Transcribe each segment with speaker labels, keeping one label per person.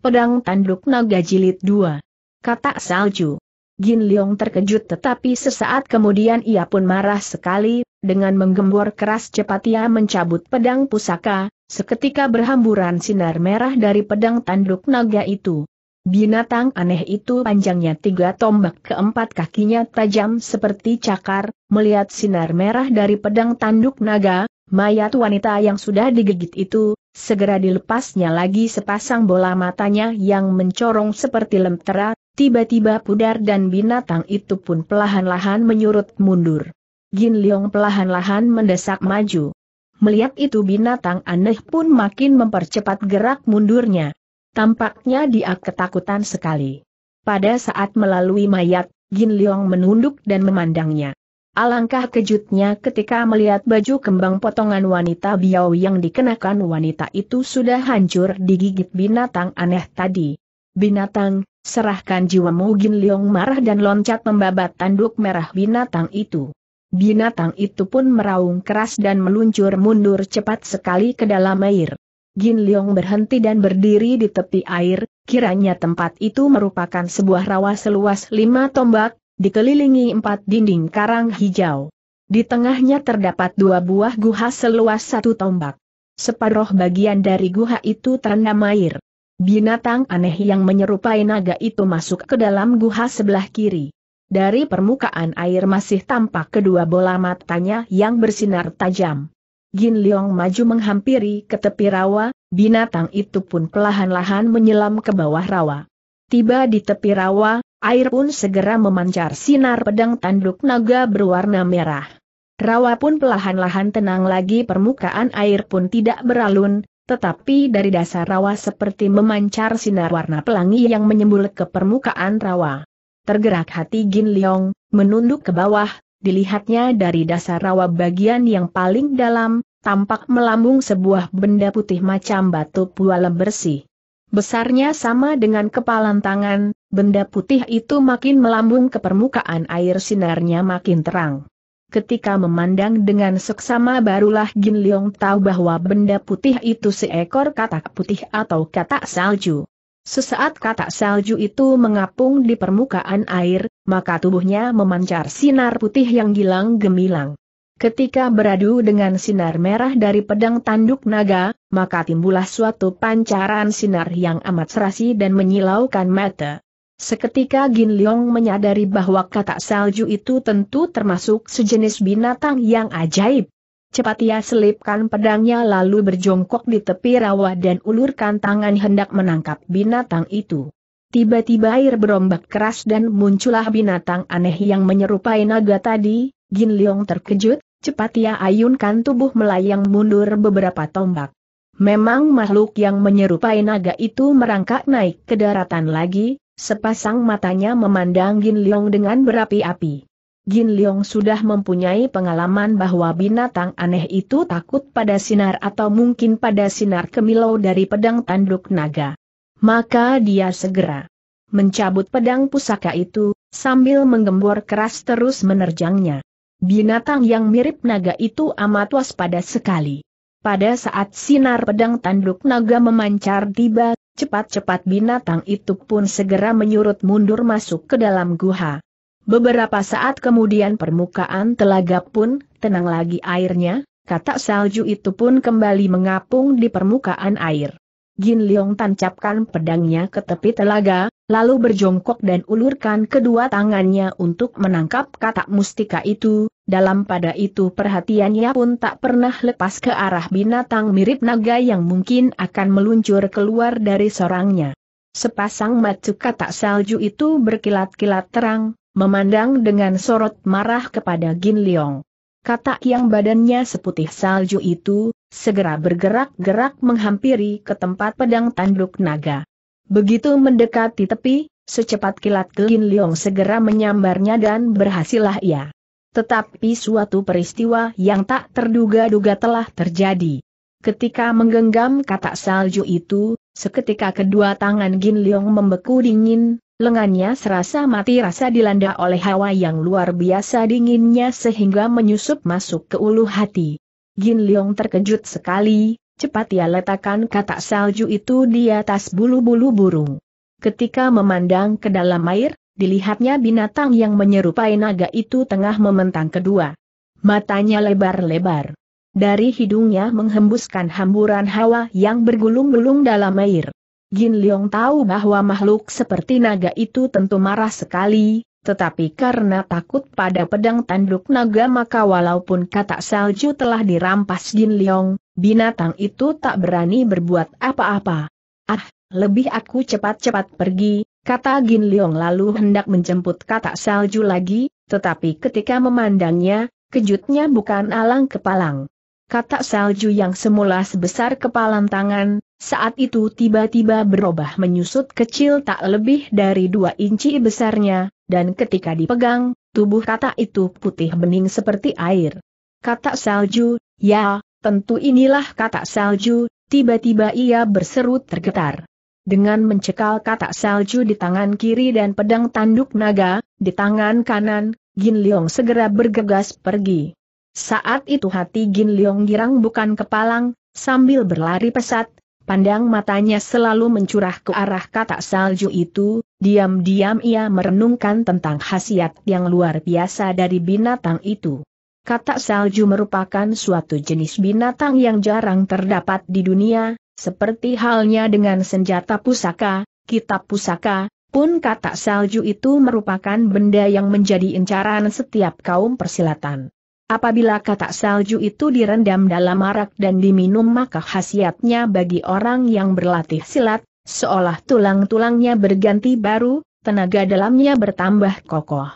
Speaker 1: Pedang Tanduk Naga Jilid 2. Kata Salju. Jin Leong terkejut tetapi sesaat kemudian ia pun marah sekali, dengan menggembor keras cepat ia mencabut pedang pusaka, seketika berhamburan sinar merah dari pedang tanduk naga itu. Binatang aneh itu panjangnya tiga tombak keempat kakinya tajam seperti cakar, melihat sinar merah dari pedang tanduk naga, mayat wanita yang sudah digigit itu, Segera dilepasnya lagi sepasang bola matanya yang mencorong seperti lentera, tiba-tiba pudar dan binatang itu pun pelahan-lahan menyurut mundur. Gin Leong pelahan-lahan mendesak maju. Melihat itu binatang aneh pun makin mempercepat gerak mundurnya. Tampaknya dia ketakutan sekali. Pada saat melalui mayat, Gin Leong menunduk dan memandangnya. Alangkah kejutnya ketika melihat baju kembang potongan wanita biau yang dikenakan wanita itu sudah hancur digigit binatang aneh tadi. Binatang, serahkan jiwamu Gin Leong marah dan loncat membabat tanduk merah binatang itu. Binatang itu pun meraung keras dan meluncur mundur cepat sekali ke dalam air. Gin Leong berhenti dan berdiri di tepi air, kiranya tempat itu merupakan sebuah rawa seluas lima tombak, dikelilingi empat dinding karang hijau. Di tengahnya terdapat dua buah guha seluas satu tombak. Separuh bagian dari guha itu terendam air. Binatang aneh yang menyerupai naga itu masuk ke dalam guha sebelah kiri. Dari permukaan air masih tampak kedua bola matanya yang bersinar tajam. Gin Leong maju menghampiri ke tepi rawa, binatang itu pun perlahan-lahan menyelam ke bawah rawa. Tiba di tepi rawa, Air pun segera memancar sinar pedang tanduk naga berwarna merah. Rawa pun pelahan lahan tenang lagi permukaan air pun tidak beralun, tetapi dari dasar rawa seperti memancar sinar warna pelangi yang menyembul ke permukaan rawa. Tergerak hati Gin Leong, menunduk ke bawah, dilihatnya dari dasar rawa bagian yang paling dalam, tampak melambung sebuah benda putih macam batu puala bersih. Besarnya sama dengan kepalan tangan, benda putih itu makin melambung ke permukaan air sinarnya makin terang. Ketika memandang dengan seksama barulah Jin Leong tahu bahwa benda putih itu seekor katak putih atau katak salju. Sesaat katak salju itu mengapung di permukaan air, maka tubuhnya memancar sinar putih yang gilang gemilang. Ketika beradu dengan sinar merah dari pedang tanduk naga, maka timbullah suatu pancaran sinar yang amat serasi dan menyilaukan mata. Seketika Gin Leong menyadari bahwa kata salju itu tentu termasuk sejenis binatang yang ajaib. Cepat ia selipkan pedangnya lalu berjongkok di tepi rawa dan ulurkan tangan hendak menangkap binatang itu. Tiba-tiba air berombak keras dan muncullah binatang aneh yang menyerupai naga tadi, Gin Leong terkejut, Cepat ia ayunkan tubuh melayang mundur beberapa tombak. Memang makhluk yang menyerupai naga itu merangkak naik ke daratan lagi, sepasang matanya memandang Gin Leong dengan berapi-api. Gin Leong sudah mempunyai pengalaman bahwa binatang aneh itu takut pada sinar atau mungkin pada sinar kemilau dari pedang tanduk naga. Maka dia segera mencabut pedang pusaka itu, sambil menggembor keras terus menerjangnya. Binatang yang mirip naga itu amat waspada sekali. Pada saat sinar pedang tanduk naga memancar tiba, cepat-cepat binatang itu pun segera menyurut mundur masuk ke dalam guha. Beberapa saat kemudian permukaan telaga pun, tenang lagi airnya, kata salju itu pun kembali mengapung di permukaan air. Gin Leong tancapkan pedangnya ke tepi telaga, lalu berjongkok dan ulurkan kedua tangannya untuk menangkap katak mustika itu, dalam pada itu perhatiannya pun tak pernah lepas ke arah binatang mirip naga yang mungkin akan meluncur keluar dari sorangnya. Sepasang mata katak salju itu berkilat-kilat terang, memandang dengan sorot marah kepada Gin Leong. Katak yang badannya seputih salju itu, segera bergerak-gerak menghampiri ke tempat pedang tanduk naga. Begitu mendekati tepi, secepat kilat Gin Leong segera menyambarnya dan berhasillah ia. Tetapi suatu peristiwa yang tak terduga-duga telah terjadi. Ketika menggenggam kata salju itu, seketika kedua tangan Gin Leong membeku dingin, lengannya serasa mati rasa dilanda oleh hawa yang luar biasa dinginnya sehingga menyusup masuk ke ulu hati. Gin Leong terkejut sekali, Cepat ia letakkan katak salju itu di atas bulu-bulu burung. Ketika memandang ke dalam air, dilihatnya binatang yang menyerupai naga itu tengah mementang kedua. Matanya lebar-lebar. Dari hidungnya menghembuskan hamburan hawa yang bergulung-gulung dalam air. Jin Leong tahu bahwa makhluk seperti naga itu tentu marah sekali, tetapi karena takut pada pedang tanduk naga maka walaupun kata salju telah dirampas Jin Liong, binatang itu tak berani berbuat apa-apa. Ah, lebih aku cepat-cepat pergi, kata Jin Liong lalu hendak menjemput kata salju lagi, tetapi ketika memandangnya, kejutnya bukan alang kepalang. Kata salju yang semula sebesar kepalan tangan, saat itu tiba-tiba berubah menyusut kecil tak lebih dari dua inci besarnya, dan ketika dipegang, tubuh katak itu putih bening seperti air. Katak salju, ya, tentu inilah katak salju, tiba-tiba ia berseru tergetar. Dengan mencekal katak salju di tangan kiri dan pedang tanduk naga, di tangan kanan, Gin Leong segera bergegas pergi. Saat itu hati Gin Leong girang bukan kepalang, sambil berlari pesat, pandang matanya selalu mencurah ke arah kata salju itu, diam-diam ia merenungkan tentang khasiat yang luar biasa dari binatang itu. Kata salju merupakan suatu jenis binatang yang jarang terdapat di dunia, seperti halnya dengan senjata pusaka, kitab pusaka, pun kata salju itu merupakan benda yang menjadi incaran setiap kaum persilatan. Apabila katak salju itu direndam dalam arak dan diminum maka khasiatnya bagi orang yang berlatih silat, seolah tulang-tulangnya berganti baru, tenaga dalamnya bertambah kokoh.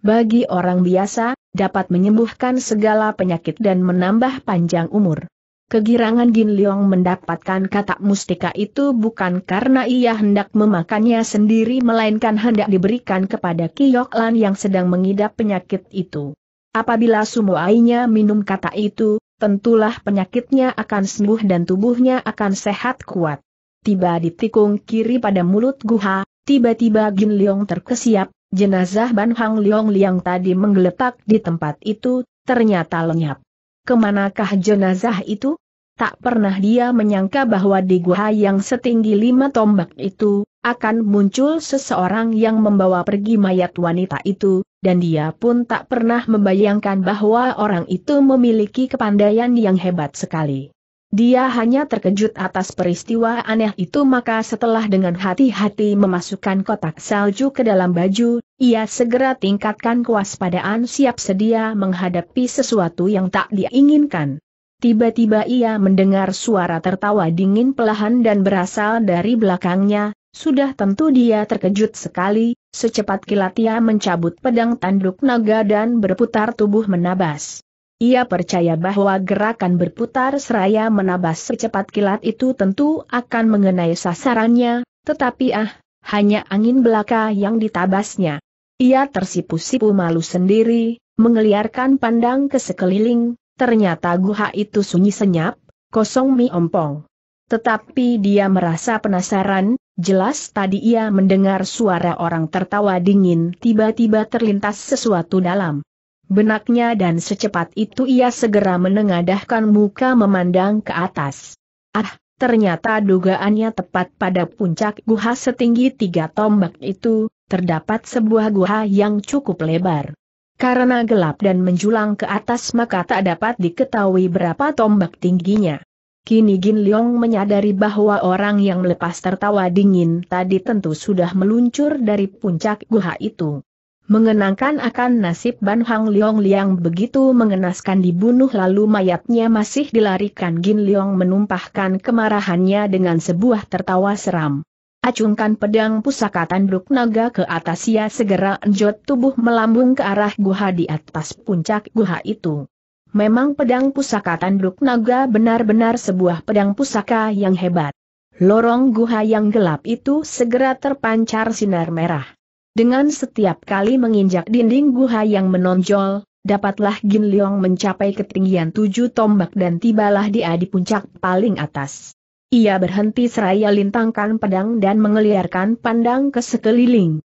Speaker 1: Bagi orang biasa, dapat menyembuhkan segala penyakit dan menambah panjang umur. Kegirangan Gin Leong mendapatkan katak mustika itu bukan karena ia hendak memakannya sendiri melainkan hendak diberikan kepada Kiyok yang sedang mengidap penyakit itu. Apabila Sumoainya minum kata itu, tentulah penyakitnya akan sembuh dan tubuhnya akan sehat kuat. Tiba di tikung kiri pada mulut guha, tiba-tiba Gin Leong terkesiap, jenazah Ban Hang Leong Liang tadi menggeletak di tempat itu, ternyata lenyap. Kemanakah jenazah itu? Tak pernah dia menyangka bahwa di guha yang setinggi lima tombak itu, akan muncul seseorang yang membawa pergi mayat wanita itu, dan dia pun tak pernah membayangkan bahwa orang itu memiliki kepandaian yang hebat sekali. Dia hanya terkejut atas peristiwa aneh itu maka setelah dengan hati-hati memasukkan kotak salju ke dalam baju, ia segera tingkatkan kewaspadaan siap sedia menghadapi sesuatu yang tak diinginkan. Tiba-tiba ia mendengar suara tertawa dingin pelahan dan berasal dari belakangnya, sudah tentu dia terkejut sekali, secepat kilat ia mencabut pedang tanduk naga dan berputar tubuh menabas. Ia percaya bahwa gerakan berputar seraya menabas secepat kilat itu tentu akan mengenai sasarannya, tetapi ah, hanya angin belaka yang ditabasnya. Ia tersipu-sipu malu sendiri, mengeliarkan pandang ke sekeliling, ternyata guha itu sunyi senyap, kosong ompong. Tetapi dia merasa penasaran, jelas tadi ia mendengar suara orang tertawa dingin tiba-tiba terlintas sesuatu dalam benaknya dan secepat itu ia segera menengadahkan muka memandang ke atas. Ah, ternyata dugaannya tepat pada puncak guha setinggi tiga tombak itu, terdapat sebuah guha yang cukup lebar. Karena gelap dan menjulang ke atas maka tak dapat diketahui berapa tombak tingginya. Kini Gin Leong menyadari bahwa orang yang melepas tertawa dingin tadi tentu sudah meluncur dari puncak guha itu. Mengenangkan akan nasib Ban Hang Leong Liang begitu mengenaskan dibunuh lalu mayatnya masih dilarikan Gin Leong menumpahkan kemarahannya dengan sebuah tertawa seram. Acungkan pedang pusaka tanduk naga ke atas ia segera enjot tubuh melambung ke arah guha di atas puncak guha itu. Memang pedang pusaka tanduk naga benar-benar sebuah pedang pusaka yang hebat. Lorong guha yang gelap itu segera terpancar sinar merah. Dengan setiap kali menginjak dinding guha yang menonjol, dapatlah Gin Leong mencapai ketinggian tujuh tombak dan tibalah dia di puncak paling atas. Ia berhenti seraya lintangkan pedang dan mengeliarkan pandang ke sekeliling.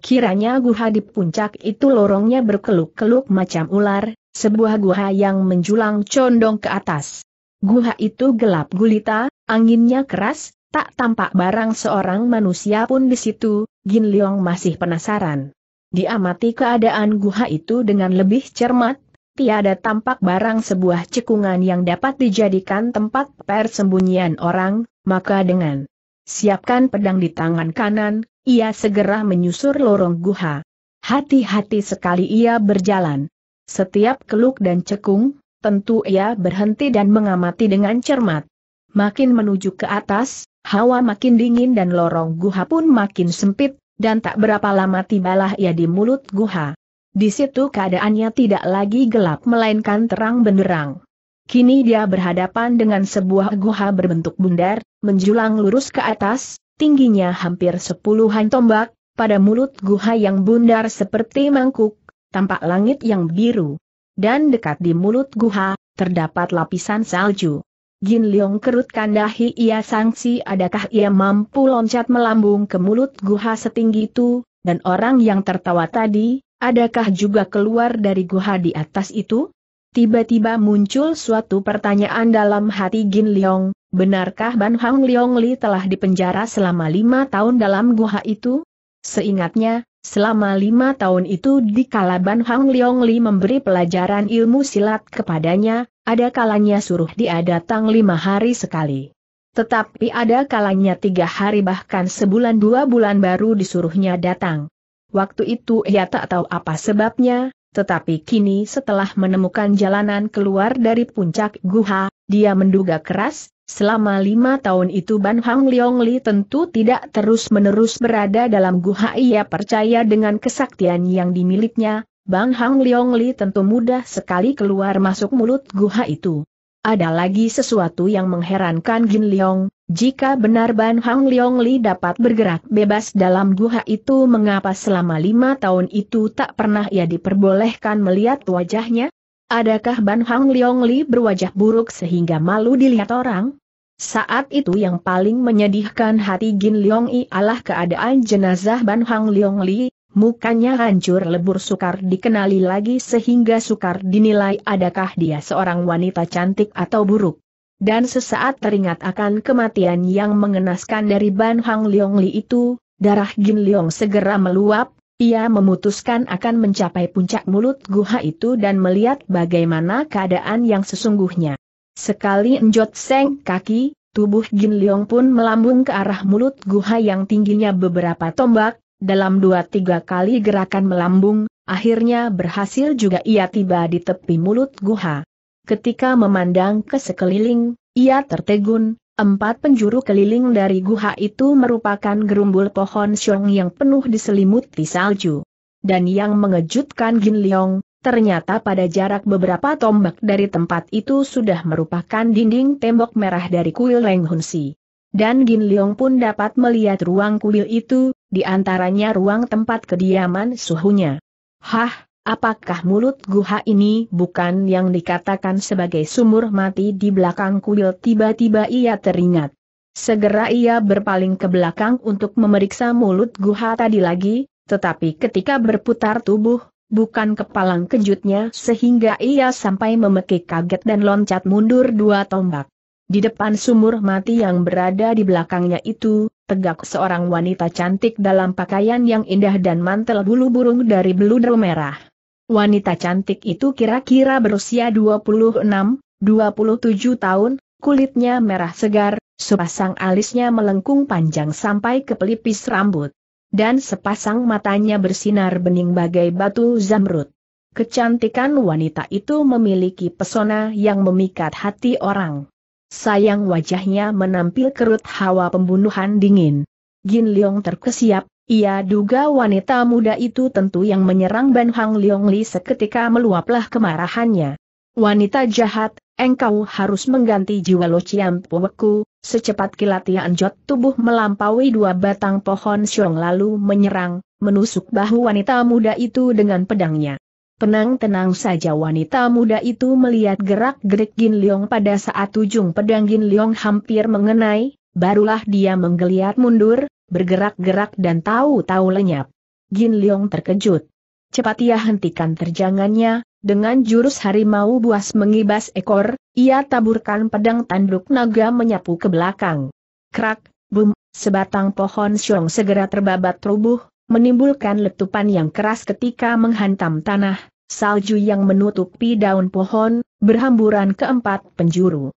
Speaker 1: Kiranya guha di puncak itu lorongnya berkeluk-keluk macam ular, sebuah guha yang menjulang condong ke atas. Guha itu gelap gulita, anginnya keras, tak tampak barang seorang manusia pun di situ, Gin Leong masih penasaran. Diamati keadaan guha itu dengan lebih cermat, tiada tampak barang sebuah cekungan yang dapat dijadikan tempat persembunyian orang, maka dengan siapkan pedang di tangan kanan, ia segera menyusur lorong guha. Hati-hati sekali ia berjalan, setiap keluk dan cekung, tentu ia berhenti dan mengamati dengan cermat. Makin menuju ke atas, hawa makin dingin dan lorong guha pun makin sempit, dan tak berapa lama tibalah ia di mulut guha. Di situ keadaannya tidak lagi gelap melainkan terang benderang. Kini dia berhadapan dengan sebuah guha berbentuk bundar, menjulang lurus ke atas, tingginya hampir sepuluhan tombak, pada mulut guha yang bundar seperti mangkuk, tampak langit yang biru. Dan dekat di mulut guha, terdapat lapisan salju. Jin Leong kerutkan dahi ia sangsi adakah ia mampu loncat melambung ke mulut guha setinggi itu, dan orang yang tertawa tadi, adakah juga keluar dari guha di atas itu? Tiba-tiba muncul suatu pertanyaan dalam hati Jin Leong, benarkah Ban Hang Leong Li telah dipenjara selama lima tahun dalam guha itu? Seingatnya, Selama lima tahun itu di Kalaban Hang Leong Li memberi pelajaran ilmu silat kepadanya, ada kalanya suruh dia datang lima hari sekali. Tetapi ada kalanya tiga hari bahkan sebulan dua bulan baru disuruhnya datang. Waktu itu ia tak tahu apa sebabnya, tetapi kini setelah menemukan jalanan keluar dari puncak guha, dia menduga keras, Selama lima tahun itu Ban Hang Leong Li tentu tidak terus-menerus berada dalam guha ia percaya dengan kesaktian yang dimiliknya, Bang Hang Leong Li tentu mudah sekali keluar masuk mulut guha itu. Ada lagi sesuatu yang mengherankan Jin Leong, jika benar Ban Hang Leong Li dapat bergerak bebas dalam guha itu mengapa selama lima tahun itu tak pernah ia diperbolehkan melihat wajahnya? Adakah Ban Hang Leong Li berwajah buruk sehingga malu dilihat orang? Saat itu yang paling menyedihkan hati Gin Leong I adalah keadaan jenazah Ban Hang Leong Li, mukanya hancur lebur sukar dikenali lagi sehingga sukar dinilai adakah dia seorang wanita cantik atau buruk. Dan sesaat teringat akan kematian yang mengenaskan dari Ban Hang Leong Li itu, darah Gin Leong segera meluap, ia memutuskan akan mencapai puncak mulut guha itu dan melihat bagaimana keadaan yang sesungguhnya. Sekali enjot seng kaki, tubuh Jin Leong pun melambung ke arah mulut guha yang tingginya beberapa tombak, dalam dua tiga kali gerakan melambung, akhirnya berhasil juga ia tiba di tepi mulut guha. Ketika memandang ke sekeliling, ia tertegun, Empat penjuru keliling dari guha itu merupakan gerumbul pohon siong yang penuh diselimuti salju. Dan yang mengejutkan Gin Leong, ternyata pada jarak beberapa tombak dari tempat itu sudah merupakan dinding tembok merah dari kuil Leng Hun Si. Dan Gin Leong pun dapat melihat ruang kuil itu, di antaranya ruang tempat kediaman suhunya. Hah, Apakah mulut guha ini bukan yang dikatakan sebagai sumur mati di belakang kuil tiba-tiba ia teringat. Segera ia berpaling ke belakang untuk memeriksa mulut guha tadi lagi, tetapi ketika berputar tubuh, bukan kepalang kejutnya sehingga ia sampai memekik kaget dan loncat mundur dua tombak. Di depan sumur mati yang berada di belakangnya itu, tegak seorang wanita cantik dalam pakaian yang indah dan mantel bulu burung dari beludru merah. Wanita cantik itu kira-kira berusia 26, 27 tahun, kulitnya merah segar, sepasang alisnya melengkung panjang sampai ke pelipis rambut. Dan sepasang matanya bersinar bening bagai batu zamrud. Kecantikan wanita itu memiliki pesona yang memikat hati orang. Sayang wajahnya menampil kerut hawa pembunuhan dingin. Gin Leong terkesiap, ia duga wanita muda itu tentu yang menyerang Ban Hang Leong Li seketika meluaplah kemarahannya. Wanita jahat, engkau harus mengganti jiwa Lo ciam Puweku, secepat kilat Anjot tubuh melampaui dua batang pohon siong lalu menyerang, menusuk bahu wanita muda itu dengan pedangnya. Tenang-tenang saja wanita muda itu melihat gerak-gerik Gin Leong pada saat ujung pedang Gin Leong hampir mengenai, barulah dia menggeliat mundur, bergerak-gerak dan tahu-tahu lenyap. Jin Leong terkejut. Cepat ia hentikan terjangannya, dengan jurus harimau buas mengibas ekor, ia taburkan pedang tanduk naga menyapu ke belakang. Krak, bum, sebatang pohon syong segera terbabat rubuh, menimbulkan letupan yang keras ketika menghantam tanah, salju yang menutupi daun pohon, berhamburan ke empat penjuru.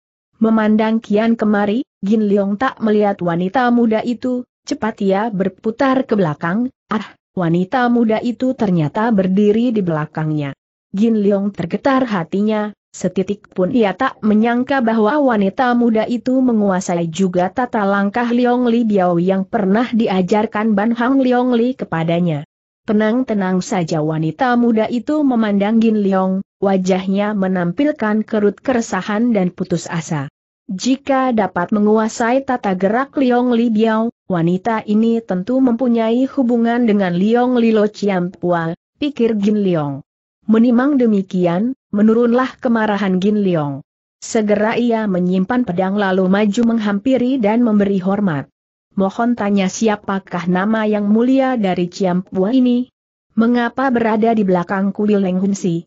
Speaker 1: Memandang kian kemari, Gin Leong tak melihat wanita muda itu, Cepat ia berputar ke belakang, ah, wanita muda itu ternyata berdiri di belakangnya. Gin Leong tergetar hatinya, setitik pun ia tak menyangka bahwa wanita muda itu menguasai juga tata langkah Leong Li Biao yang pernah diajarkan Ban Hang Leong Li kepadanya. Tenang-tenang saja wanita muda itu memandang Gin Leong, wajahnya menampilkan kerut keresahan dan putus asa. Jika dapat menguasai tata gerak Liong Li Biao, wanita ini tentu mempunyai hubungan dengan Liong Lilo Pua, pikir Gin Liong. Menimang demikian, menurunlah kemarahan Gin Liong. Segera ia menyimpan pedang lalu maju menghampiri dan memberi hormat. Mohon tanya siapakah nama yang mulia dari Ciampua ini? Mengapa berada di belakang kuil Leng Hunsi?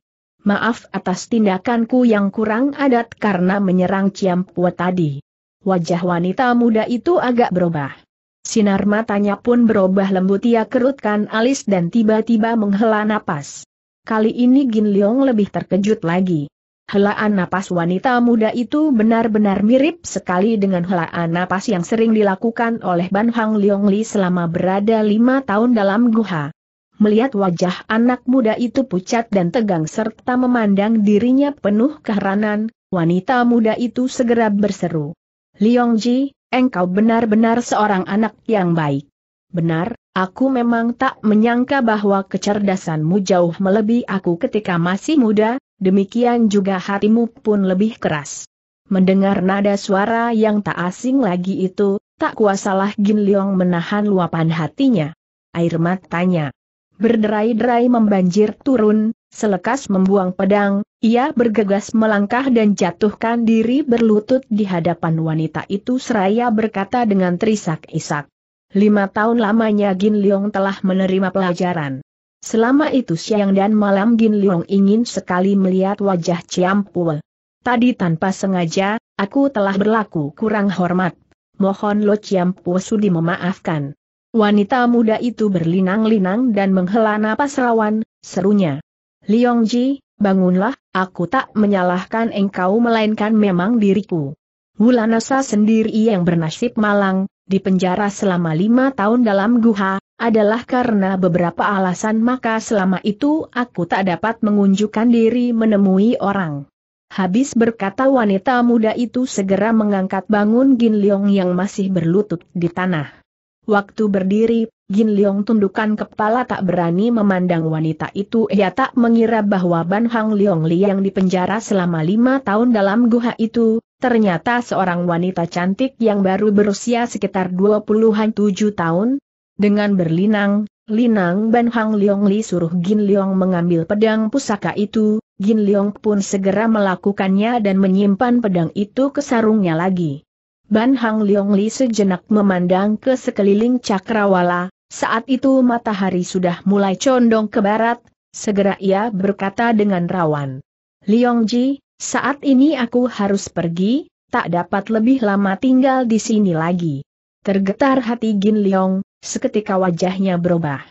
Speaker 1: maaf atas tindakanku yang kurang adat karena menyerang Pua tadi. Wajah wanita muda itu agak berubah. Sinar matanya pun berubah lembut ia kerutkan alis dan tiba-tiba menghela napas. Kali ini Gin Leong lebih terkejut lagi. Helaan napas wanita muda itu benar-benar mirip sekali dengan helaan napas yang sering dilakukan oleh Ban Hang Leong Li selama berada lima tahun dalam guha melihat wajah anak muda itu pucat dan tegang serta memandang dirinya penuh keheranan, wanita muda itu segera berseru. Liong Ji, engkau benar-benar seorang anak yang baik. Benar, aku memang tak menyangka bahwa kecerdasanmu jauh melebihi aku ketika masih muda, demikian juga hatimu pun lebih keras. Mendengar nada suara yang tak asing lagi itu, tak kuasalah Gin Liong menahan luapan hatinya. Air matanya berderai-derai membanjir turun, selekas membuang pedang, ia bergegas melangkah dan jatuhkan diri berlutut di hadapan wanita itu seraya berkata dengan terisak-isak. Lima tahun lamanya Gin Leong telah menerima pelajaran. Selama itu siang dan malam Gin Leong ingin sekali melihat wajah Ciam Pue. Tadi tanpa sengaja, aku telah berlaku kurang hormat. Mohon Lo Ciam Pue sudi memaafkan. Wanita muda itu berlinang-linang dan menghela napas rawan, serunya. Ji, bangunlah, aku tak menyalahkan engkau melainkan memang diriku. Wulanasa sendiri yang bernasib malang, dipenjara selama lima tahun dalam guha, adalah karena beberapa alasan maka selama itu aku tak dapat mengunjukkan diri menemui orang. Habis berkata wanita muda itu segera mengangkat bangun Gin Leong yang masih berlutut di tanah. Waktu berdiri, Jin Leong tundukkan kepala tak berani memandang wanita itu. Ia tak mengira bahwa Ban Hang Leong Li yang dipenjara selama lima tahun dalam guha itu, ternyata seorang wanita cantik yang baru berusia sekitar dua tujuh tahun. Dengan berlinang, Linang Ban Hang Leong Li suruh Jin Leong mengambil pedang pusaka itu, Jin Leong pun segera melakukannya dan menyimpan pedang itu ke sarungnya lagi. Ban Hang Leong Li sejenak memandang ke sekeliling cakrawala, saat itu matahari sudah mulai condong ke barat, segera ia berkata dengan rawan. Leong Ji, saat ini aku harus pergi, tak dapat lebih lama tinggal di sini lagi. Tergetar hati Gin Leong, seketika wajahnya berubah.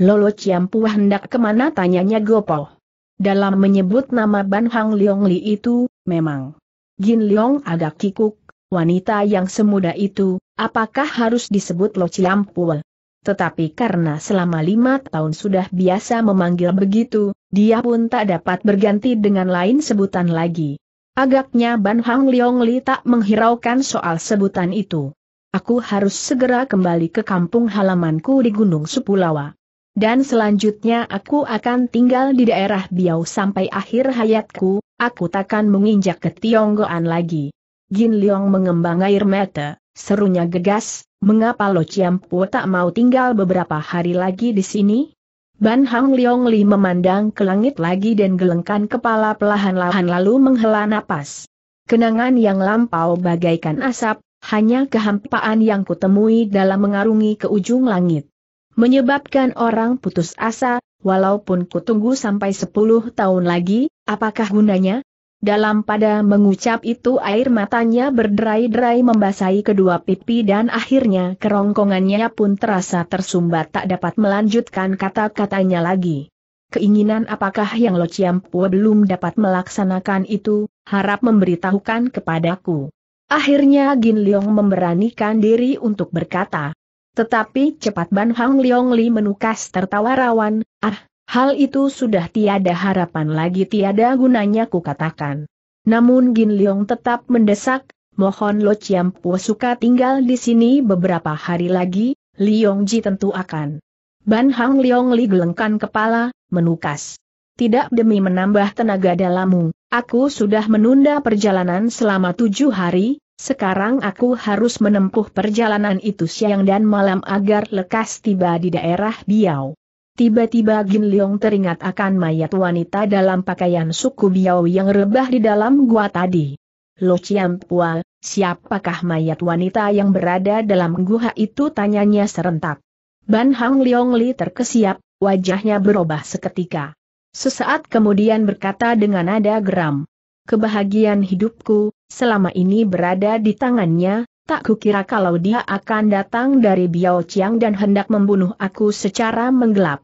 Speaker 1: Lolo Ciampuah hendak kemana tanyanya Gopo. Dalam menyebut nama Ban Hang Leong Li itu, memang. Gin Leong agak kikuk, wanita yang semuda itu, apakah harus disebut Lo Ciampul? Tetapi karena selama lima tahun sudah biasa memanggil begitu, dia pun tak dapat berganti dengan lain sebutan lagi. Agaknya Ban Hang Leong Li tak menghiraukan soal sebutan itu. Aku harus segera kembali ke kampung halamanku di Gunung Supulawa. Dan selanjutnya aku akan tinggal di daerah Biau sampai akhir hayatku, aku takkan menginjak ke Tionggoan lagi. Gin Leong mengembang air mata, serunya gegas, mengapa Lo Chiam Po tak mau tinggal beberapa hari lagi di sini? Ban Hang Leong Li memandang ke langit lagi dan gelengkan kepala pelahan-lahan lalu menghela napas. Kenangan yang lampau bagaikan asap, hanya kehampaan yang kutemui dalam mengarungi ke ujung langit. Menyebabkan orang putus asa, walaupun kutunggu sampai 10 tahun lagi, apakah gunanya? Dalam pada mengucap itu air matanya berderai-derai membasahi kedua pipi dan akhirnya kerongkongannya pun terasa tersumbat tak dapat melanjutkan kata-katanya lagi. Keinginan apakah yang Lo Chiampua belum dapat melaksanakan itu, harap memberitahukan kepadaku. Akhirnya Gin Leong memberanikan diri untuk berkata. Tetapi cepat Ban Hang Leong Li menukas tertawa rawan, ah, Hal itu sudah tiada harapan lagi tiada gunanya kukatakan. Namun Gin Leong tetap mendesak, mohon Lo Chiam Po suka tinggal di sini beberapa hari lagi, Leong Ji tentu akan. Ban Hang Leong Li gelengkan kepala, menukas. Tidak demi menambah tenaga dalammu, aku sudah menunda perjalanan selama tujuh hari, sekarang aku harus menempuh perjalanan itu siang dan malam agar lekas tiba di daerah Biau. Tiba-tiba Gin Leong teringat akan mayat wanita dalam pakaian suku Biao yang rebah di dalam gua tadi. Lo Chiam Pua, siapakah mayat wanita yang berada dalam gua itu tanyanya serentak. Ban Hang Leong Li terkesiap, wajahnya berubah seketika. Sesaat kemudian berkata dengan nada geram. Kebahagiaan hidupku, selama ini berada di tangannya, Tak kukira kalau dia akan datang dari Biao Chiang dan hendak membunuh aku secara menggelap.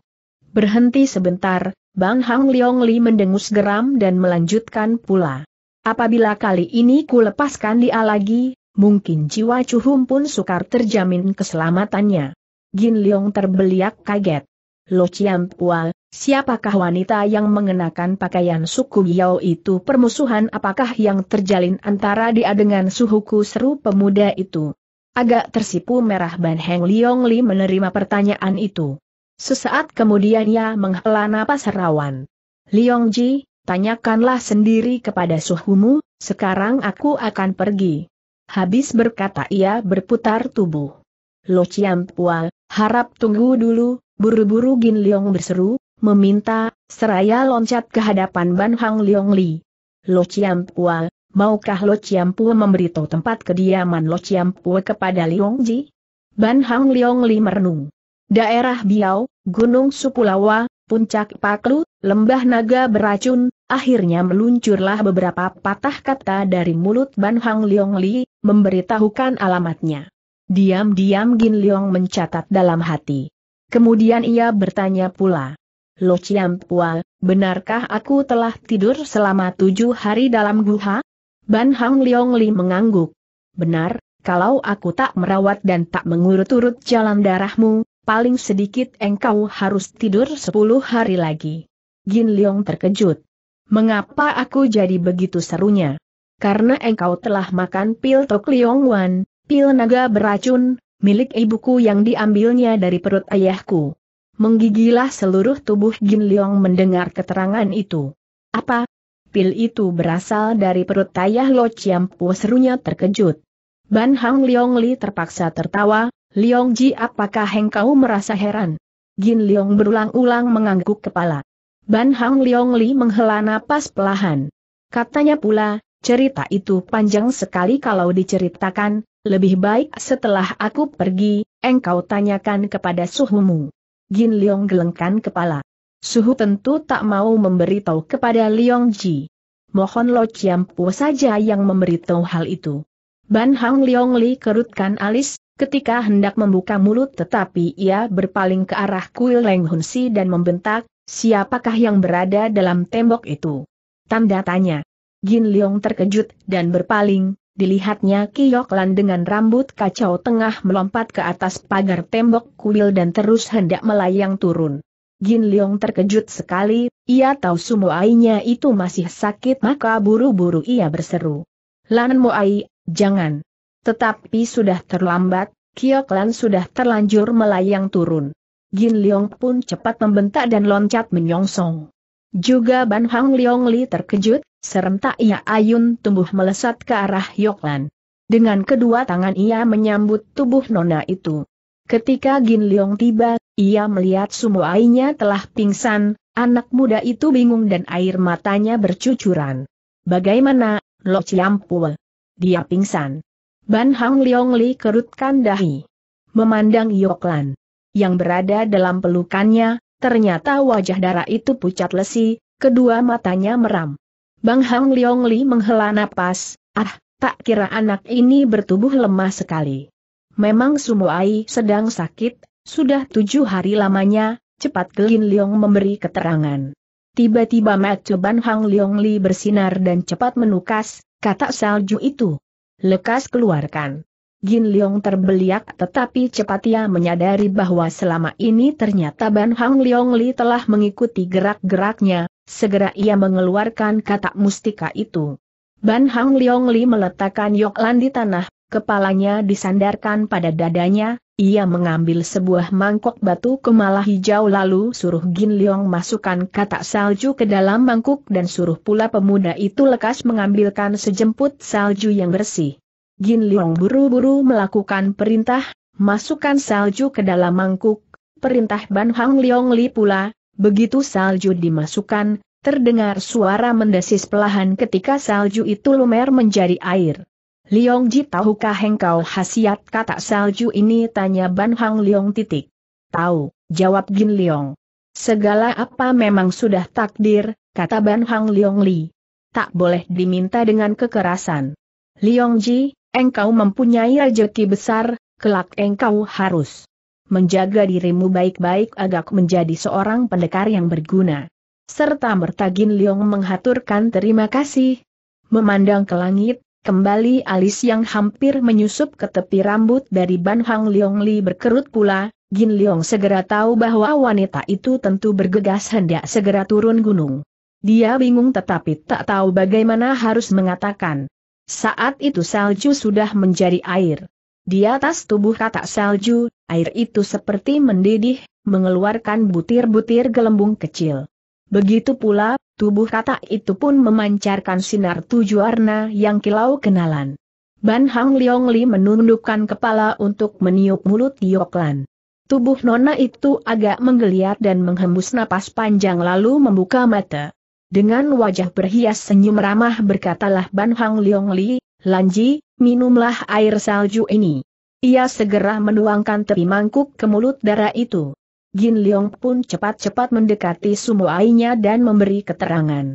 Speaker 1: Berhenti sebentar, Bang Hang Leong Li mendengus geram dan melanjutkan pula. Apabila kali ini ku lepaskan dia lagi, mungkin jiwa Cuhum pun sukar terjamin keselamatannya. Gin Leong terbeliak kaget. Lo Chiam Pua, siapakah wanita yang mengenakan pakaian suku Yao itu permusuhan apakah yang terjalin antara dia dengan suhuku seru pemuda itu? Agak tersipu merah Ban Heng Leong Li menerima pertanyaan itu. Sesaat kemudian ia menghela napas rawan. Liong Ji, tanyakanlah sendiri kepada suhumu, sekarang aku akan pergi. Habis berkata ia berputar tubuh. Lo Chiam Pua, harap tunggu dulu, buru-buru Gin Liong berseru, meminta, seraya loncat ke hadapan Ban Hang Liong Li. Lo Chiam Pua, maukah Lo Chiam Pua memberitahu tempat kediaman Lo Chiam Pua kepada Liong Ji? Ban Hang Liong Li merenung. Daerah Biau, Gunung Supulawa, Puncak Paklu, Lembah Naga beracun, akhirnya meluncurlah beberapa patah kata dari mulut Ban Hang Leong Li, memberitahukan alamatnya. Diam-diam Gin Leong mencatat dalam hati. Kemudian ia bertanya pula. Lo Chiam Pua, benarkah aku telah tidur selama tujuh hari dalam guha? Ban Hang Leong Li mengangguk. Benar, kalau aku tak merawat dan tak mengurut-urut jalan darahmu, paling sedikit engkau harus tidur sepuluh hari lagi. Gin Leong terkejut. Mengapa aku jadi begitu serunya? Karena engkau telah makan pil Tok Leong Wan, pil naga beracun, milik ibuku yang diambilnya dari perut ayahku. Menggigilah seluruh tubuh Gin Leong mendengar keterangan itu. Apa? Pil itu berasal dari perut ayah Lo Po serunya terkejut. Ban Hang Leong Li terpaksa tertawa, Liong Ji apakah engkau merasa heran? Gin Liong berulang-ulang mengangguk kepala. Ban Hang Liong Li menghela napas pelahan. Katanya pula, cerita itu panjang sekali kalau diceritakan, lebih baik setelah aku pergi, engkau tanyakan kepada suhumu. Gin Liong gelengkan kepala. Suhu tentu tak mau memberitahu kepada Liong Ji. Mohon Lo Chiam Po saja yang memberitahu hal itu. Ban Hang Liong Li kerutkan alis, Ketika hendak membuka mulut tetapi ia berpaling ke arah kuil Leng Hun Si dan membentak, siapakah yang berada dalam tembok itu? Tanda tanya. Gin Leong terkejut dan berpaling, dilihatnya Kiyok Lan dengan rambut kacau tengah melompat ke atas pagar tembok kuil dan terus hendak melayang turun. Gin Leong terkejut sekali, ia tahu ainya itu masih sakit maka buru-buru ia berseru. Lan Moai, jangan. Tetapi sudah terlambat, Lan sudah terlanjur melayang turun. Jin Liong pun cepat membentak dan loncat menyongsong. Juga Ban Hang Liong Li terkejut, serentak ia ayun tumbuh melesat ke arah Yoklan. Dengan kedua tangan ia menyambut tubuh nona itu. Ketika Gin Liong tiba, ia melihat ainya telah pingsan, anak muda itu bingung dan air matanya bercucuran. Bagaimana, Lo Pue, Dia pingsan. Ban Hang Leong Li kerutkan dahi. Memandang Yoklan yang berada dalam pelukannya, ternyata wajah darah itu pucat lesi, kedua matanya meram. Bang Hang Leong Li menghela napas, ah, tak kira anak ini bertubuh lemah sekali. Memang Sumuai sedang sakit, sudah tujuh hari lamanya, cepat Kelin Leong memberi keterangan. Tiba-tiba mata Ban Hang Leong Li bersinar dan cepat menukas, kata salju itu. Lekas keluarkan. Jin Leong terbeliak tetapi cepat ia menyadari bahwa selama ini ternyata Ban Hang Leong Li telah mengikuti gerak-geraknya, segera ia mengeluarkan kata mustika itu. Ban Hang Leong Li meletakkan Yok Lan di tanah, kepalanya disandarkan pada dadanya, ia mengambil sebuah mangkok batu kemala hijau lalu suruh Gin Leong masukkan katak salju ke dalam mangkuk dan suruh pula pemuda itu lekas mengambilkan sejemput salju yang bersih. Gin Leong buru-buru melakukan perintah, masukkan salju ke dalam mangkuk, perintah Ban Hang Leong Li pula, begitu salju dimasukkan, terdengar suara mendesis pelahan ketika salju itu lumer menjadi air. Liong Ji tahukah engkau khasiat kata salju ini tanya Ban Hang Liong titik. Tahu, jawab Gin Liong. Segala apa memang sudah takdir, kata Ban Hang Liong Li. Tak boleh diminta dengan kekerasan. Liong Ji, engkau mempunyai rejeki besar, kelak engkau harus menjaga dirimu baik-baik agak menjadi seorang pendekar yang berguna. Serta merta Gin Liong menghaturkan terima kasih. Memandang ke langit, Kembali alis yang hampir menyusup ke tepi rambut dari Ban Hang Leong Li berkerut pula, Gin Leong segera tahu bahwa wanita itu tentu bergegas hendak segera turun gunung. Dia bingung tetapi tak tahu bagaimana harus mengatakan. Saat itu salju sudah menjadi air. Di atas tubuh katak salju, air itu seperti mendidih, mengeluarkan butir-butir gelembung kecil. Begitu pula, tubuh kata itu pun memancarkan sinar tujuh warna yang kilau kenalan. Ban Hang Leong Li menundukkan kepala untuk meniup mulut Yoklan. Tubuh nona itu agak menggeliat dan menghembus napas panjang lalu membuka mata. Dengan wajah berhias senyum ramah berkatalah Ban Hang Leong Li, Lanji, minumlah air salju ini. Ia segera menuangkan tepi mangkuk ke mulut darah itu. Jin Leong pun cepat-cepat mendekati Sumoainya dan memberi keterangan.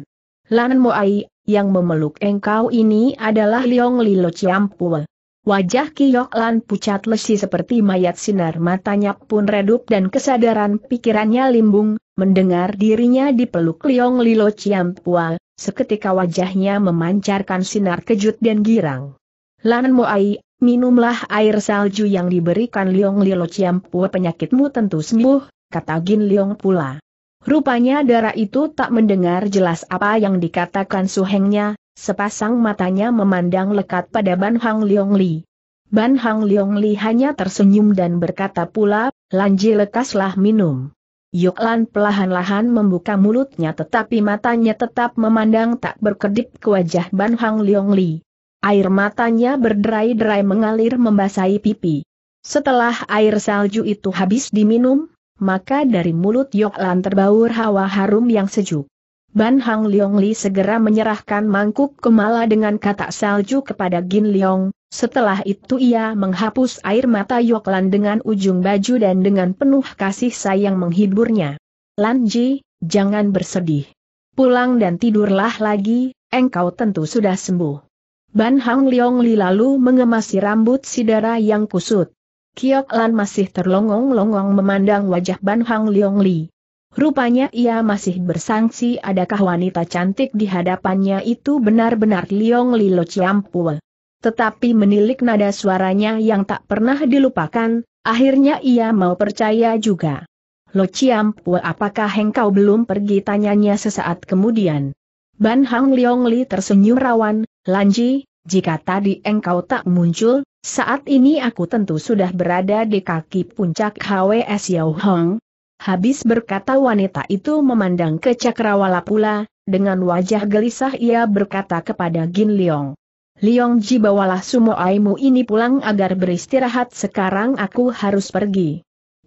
Speaker 1: Lan Moai, yang memeluk engkau ini adalah Leong Lilo Ciampul. Wajah Kiyok Lan pucat lesi seperti mayat sinar matanya pun redup dan kesadaran pikirannya limbung, mendengar dirinya dipeluk Leong Lilo Ciampua, seketika wajahnya memancarkan sinar kejut dan girang. Lan Moai, minumlah air salju yang diberikan Liong Lilo Ciampu penyakitmu tentu sembuh, kata Gin Liong pula. Rupanya darah itu tak mendengar jelas apa yang dikatakan suhengnya, sepasang matanya memandang lekat pada Ban Hang Liong Li. Ban Hang Liong Li hanya tersenyum dan berkata pula, Lanji lekaslah minum. Yuk lan pelahan-lahan membuka mulutnya tetapi matanya tetap memandang tak berkedip ke wajah Ban Hang Liong Li. Air matanya berderai-derai mengalir membasahi pipi. Setelah air salju itu habis diminum, maka dari mulut Yoklan terbaur hawa harum yang sejuk. Ban Hang Leong Li segera menyerahkan mangkuk kemala dengan kata salju kepada Gin Leong, setelah itu ia menghapus air mata Yoklan dengan ujung baju dan dengan penuh kasih sayang menghiburnya. Lan Ji, jangan bersedih. Pulang dan tidurlah lagi, engkau tentu sudah sembuh. Ban Hang Leong Li lalu mengemasi rambut Sidara yang kusut. Kiok Lan masih terlongong-longong memandang wajah Ban Hang Leong Li. Rupanya ia masih bersangsi adakah wanita cantik di hadapannya itu benar-benar Leong Li Lo Chiampul. Tetapi menilik nada suaranya yang tak pernah dilupakan, akhirnya ia mau percaya juga. Lo Chiampul apakah engkau belum pergi tanyanya sesaat kemudian. Ban Hang Leong Li tersenyum rawan, Lanji, jika tadi engkau tak muncul, saat ini aku tentu sudah berada di kaki puncak HWS Yao Hong. Habis berkata wanita itu memandang ke Cakrawala pula, dengan wajah gelisah ia berkata kepada Gin Leong. Liong Ji bawalah sumoaimu ini pulang agar beristirahat sekarang aku harus pergi.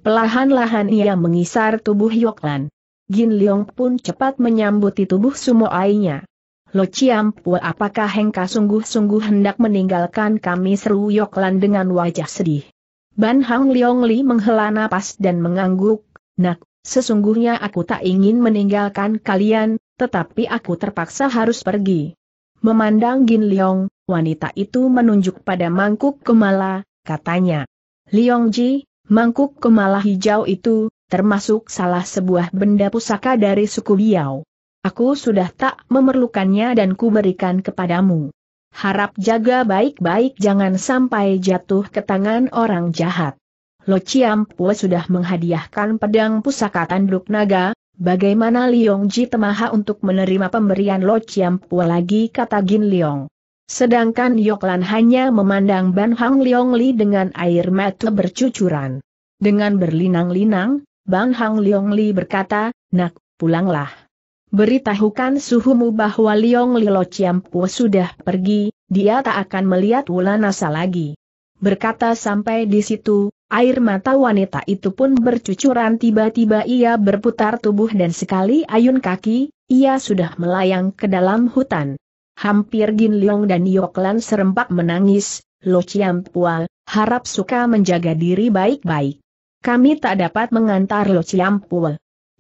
Speaker 1: Pelahan-lahan ia mengisar tubuh Yoklan. Gin Leong pun cepat menyambuti tubuh sumoainya. Lo Pua apakah Hengka sungguh-sungguh hendak meninggalkan kami seru Yoklan dengan wajah sedih. Ban Hang Leong Li menghela napas dan mengangguk, nak, sesungguhnya aku tak ingin meninggalkan kalian, tetapi aku terpaksa harus pergi. Memandang Gin Leong, wanita itu menunjuk pada mangkuk kemala, katanya. Leong Ji, mangkuk kemala hijau itu, termasuk salah sebuah benda pusaka dari suku Biao. Aku sudah tak memerlukannya dan kuberikan kepadamu. Harap jaga baik-baik jangan sampai jatuh ke tangan orang jahat. Lo Ciampu sudah menghadiahkan pedang pusaka tanduk naga, bagaimana Liong Ji Temaha untuk menerima pemberian Lo Ciampu lagi kata Gin Liong. Sedangkan Yoklan hanya memandang Ban Hang Liong Li dengan air mata bercucuran. Dengan berlinang-linang, Bang Hang Liong Li berkata, Nak, pulanglah. Beritahukan suhumu bahwa Liong Lilo Chiampu sudah pergi, dia tak akan melihat Wulanasa lagi. Berkata sampai di situ, air mata wanita itu pun bercucuran tiba-tiba ia berputar tubuh dan sekali ayun kaki, ia sudah melayang ke dalam hutan. Hampir Gin Liong dan Yoklan serempak menangis, Lo Chiam harap suka menjaga diri baik-baik. Kami tak dapat mengantar Lo Chiam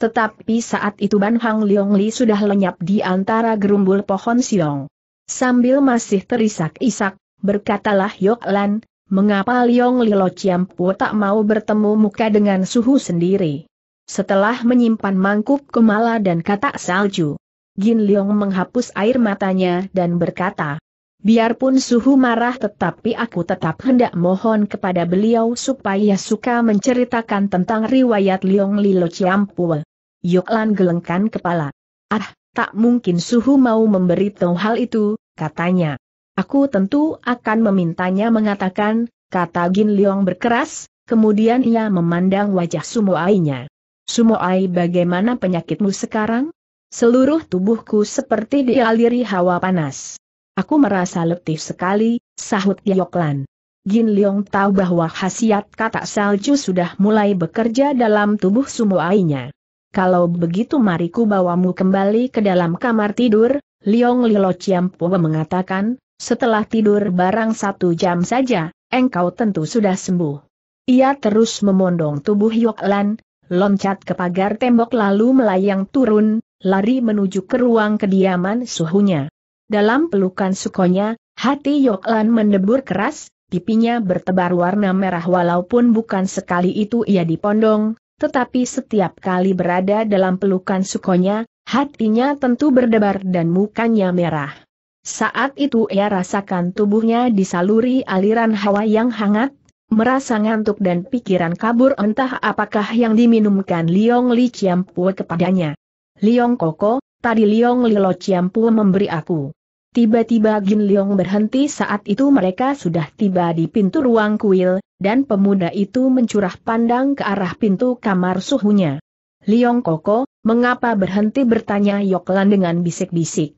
Speaker 1: tetapi saat itu Ban Hang Leong Li sudah lenyap di antara gerumbul pohon siong. Sambil masih terisak-isak, berkatalah Yok Lan, mengapa Leong Li Lo Po tak mau bertemu muka dengan suhu sendiri. Setelah menyimpan mangkuk kemala dan katak salju, Gin Leong menghapus air matanya dan berkata, Biarpun suhu marah tetapi aku tetap hendak mohon kepada beliau supaya suka menceritakan tentang riwayat Liong Lilo Ciampul. Yoklan gelengkan kepala. Ah, tak mungkin suhu mau memberitahu hal itu, katanya. Aku tentu akan memintanya mengatakan, kata Gin Liong berkeras, kemudian ia memandang wajah Sumo Sumo Sumoai bagaimana penyakitmu sekarang? Seluruh tubuhku seperti dialiri hawa panas. Aku merasa letih sekali, sahut Yoklan. Gin Liong tahu bahwa khasiat kata salju sudah mulai bekerja dalam tubuh Sumo Sumoainya kalau begitu mariku bawamu kembali ke dalam kamar tidur, Liong Lilo Chiampo mengatakan, setelah tidur barang satu jam saja, engkau tentu sudah sembuh. Ia terus memondong tubuh Lan, loncat ke pagar tembok lalu melayang turun, lari menuju ke ruang kediaman suhunya. Dalam pelukan sukonya, hati Lan mendebur keras, pipinya bertebar warna merah walaupun bukan sekali itu ia dipondong, tetapi setiap kali berada dalam pelukan sukonya, hatinya tentu berdebar dan mukanya merah. Saat itu ia rasakan tubuhnya disaluri aliran hawa yang hangat, merasa ngantuk dan pikiran kabur entah apakah yang diminumkan Liong Li Chiampu kepadanya. Liong Koko, tadi Liong lo Chiampu memberi aku Tiba-tiba Jin Leong berhenti saat itu mereka sudah tiba di pintu ruang kuil, dan pemuda itu mencurah pandang ke arah pintu kamar suhunya. Liong Koko, mengapa berhenti bertanya Yoklan dengan bisik-bisik.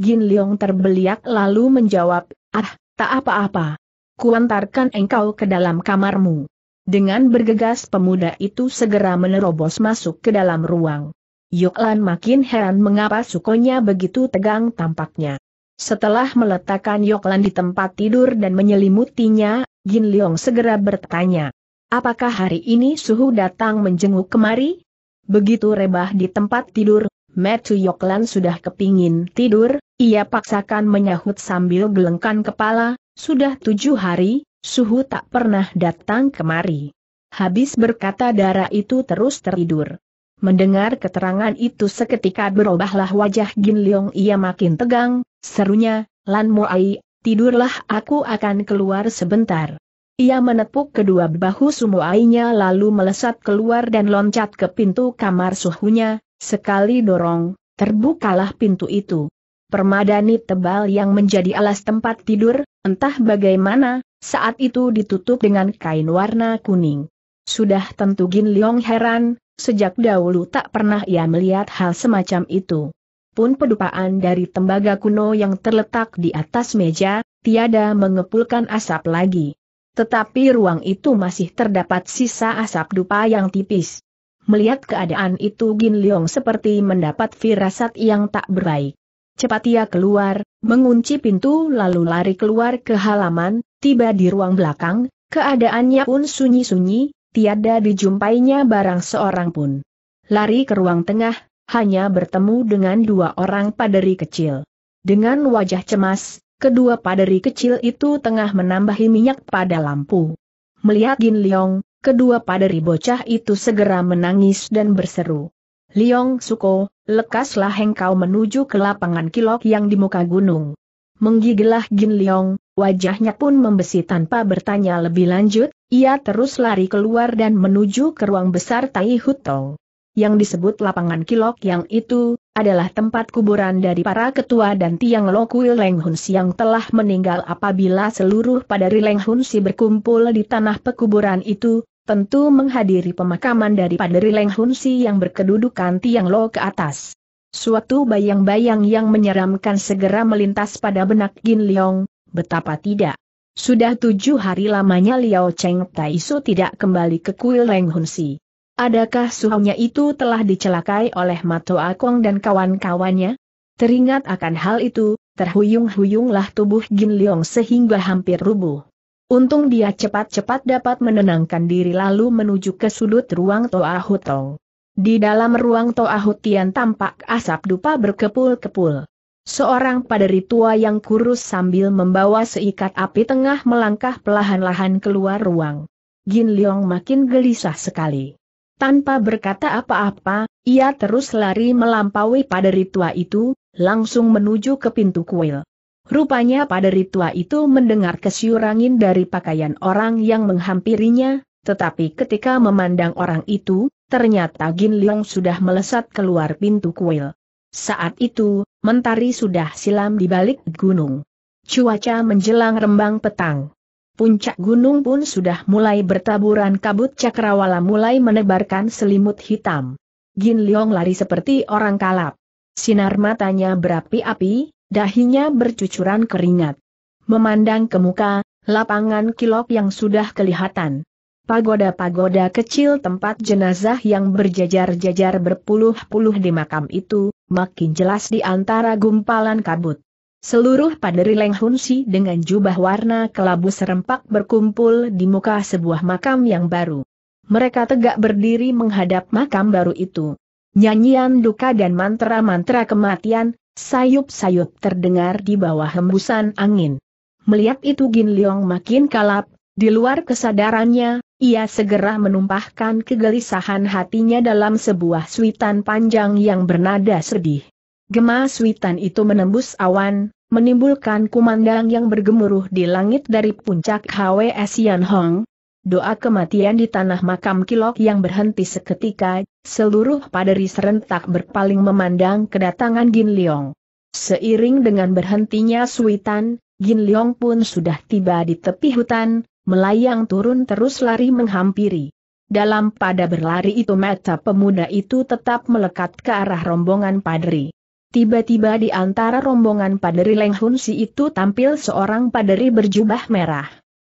Speaker 1: Jin Leong terbeliak lalu menjawab, ah, tak apa-apa. Kuantarkan engkau ke dalam kamarmu. Dengan bergegas pemuda itu segera menerobos masuk ke dalam ruang. Yoklan makin heran mengapa sukonya begitu tegang tampaknya. Setelah meletakkan Yoklan di tempat tidur dan menyelimutinya, Jin Liong segera bertanya. Apakah hari ini suhu datang menjenguk kemari? Begitu rebah di tempat tidur, Matthew Yoklan sudah kepingin tidur, ia paksakan menyahut sambil gelengkan kepala, sudah tujuh hari, suhu tak pernah datang kemari. Habis berkata darah itu terus tertidur. Mendengar keterangan itu seketika berubahlah wajah Gin Leong ia makin tegang, serunya, Lan Ai, tidurlah aku akan keluar sebentar. Ia menepuk kedua bahu Sumoainya lalu melesat keluar dan loncat ke pintu kamar suhunya, sekali dorong, terbukalah pintu itu. Permadani tebal yang menjadi alas tempat tidur, entah bagaimana, saat itu ditutup dengan kain warna kuning. Sudah tentu Gin Leong heran, Sejak dahulu tak pernah ia melihat hal semacam itu. Pun pedupaan dari tembaga kuno yang terletak di atas meja, tiada mengepulkan asap lagi. Tetapi ruang itu masih terdapat sisa asap dupa yang tipis. Melihat keadaan itu Gin Leong seperti mendapat firasat yang tak berbaik. Cepat ia keluar, mengunci pintu lalu lari keluar ke halaman, tiba di ruang belakang, keadaannya pun sunyi-sunyi, tiada dijumpainya barang seorang pun. Lari ke ruang tengah, hanya bertemu dengan dua orang paderi kecil. Dengan wajah cemas, kedua paderi kecil itu tengah menambahi minyak pada lampu. Melihat Gin Leong, kedua paderi bocah itu segera menangis dan berseru. Leong Suko, lekaslah engkau menuju ke lapangan kilok yang di muka gunung. Menggigilah Gin Leong, Wajahnya pun membesi tanpa bertanya lebih lanjut, ia terus lari keluar dan menuju ke ruang besar Tai Hutong. Yang disebut lapangan kilok yang itu, adalah tempat kuburan dari para ketua dan tiang Lokui lenghunsi yang telah meninggal apabila seluruh padari Leng berkumpul di tanah pekuburan itu, tentu menghadiri pemakaman dari padari Leng yang berkedudukan tiang Lo ke atas. Suatu bayang-bayang yang menyeramkan segera melintas pada benak Gin Leong, betapa tidak. Sudah tujuh hari lamanya Liao Cheng Taisu tidak kembali ke kuil Leng Hun Si. Adakah suhunya itu telah dicelakai oleh Mato Akong dan kawan-kawannya? Teringat akan hal itu, terhuyung-huyunglah tubuh Jin Leong sehingga hampir rubuh. Untung dia cepat-cepat dapat menenangkan diri lalu menuju ke sudut ruang Toa Hutong. Di dalam ruang Toa Hutian tampak asap dupa berkepul-kepul. Seorang paderi tua yang kurus sambil membawa seikat api tengah melangkah pelahan lahan keluar ruang. Gin Leong makin gelisah sekali. Tanpa berkata apa-apa, ia terus lari melampaui paderi tua itu, langsung menuju ke pintu kuil. Rupanya paderi tua itu mendengar kesyurangin dari pakaian orang yang menghampirinya, tetapi ketika memandang orang itu, ternyata Gin Leong sudah melesat keluar pintu kuil. Saat itu, Mentari sudah silam di balik gunung. Cuaca menjelang rembang petang. Puncak gunung pun sudah mulai bertaburan kabut cakrawala mulai menebarkan selimut hitam. Gin Leong lari seperti orang kalap. Sinar matanya berapi-api, dahinya bercucuran keringat. Memandang ke muka, lapangan kilok yang sudah kelihatan. Pagoda-pagoda kecil tempat jenazah yang berjajar-jajar berpuluh-puluh di makam itu, makin jelas di antara gumpalan kabut. Seluruh paderi Leng Hun dengan jubah warna kelabu serempak berkumpul di muka sebuah makam yang baru. Mereka tegak berdiri menghadap makam baru itu. Nyanyian duka dan mantra-mantra kematian, sayup-sayup terdengar di bawah hembusan angin. Melihat itu Gin Leong makin kalap, di luar kesadarannya, ia segera menumpahkan kegelisahan hatinya dalam sebuah suitan panjang yang bernada sedih. Gema suitan itu menembus awan, menimbulkan kumandang yang bergemuruh di langit dari puncak HWS Sian Hong. Doa kematian di tanah makam Kilok yang berhenti seketika, seluruh paderi serentak berpaling memandang kedatangan Gin Leong. Seiring dengan berhentinya suitan, Gin Leong pun sudah tiba di tepi hutan, melayang turun terus lari menghampiri. Dalam pada berlari itu mata pemuda itu tetap melekat ke arah rombongan padri. Tiba-tiba di antara rombongan padri Leng Hun Si itu tampil seorang padri berjubah merah.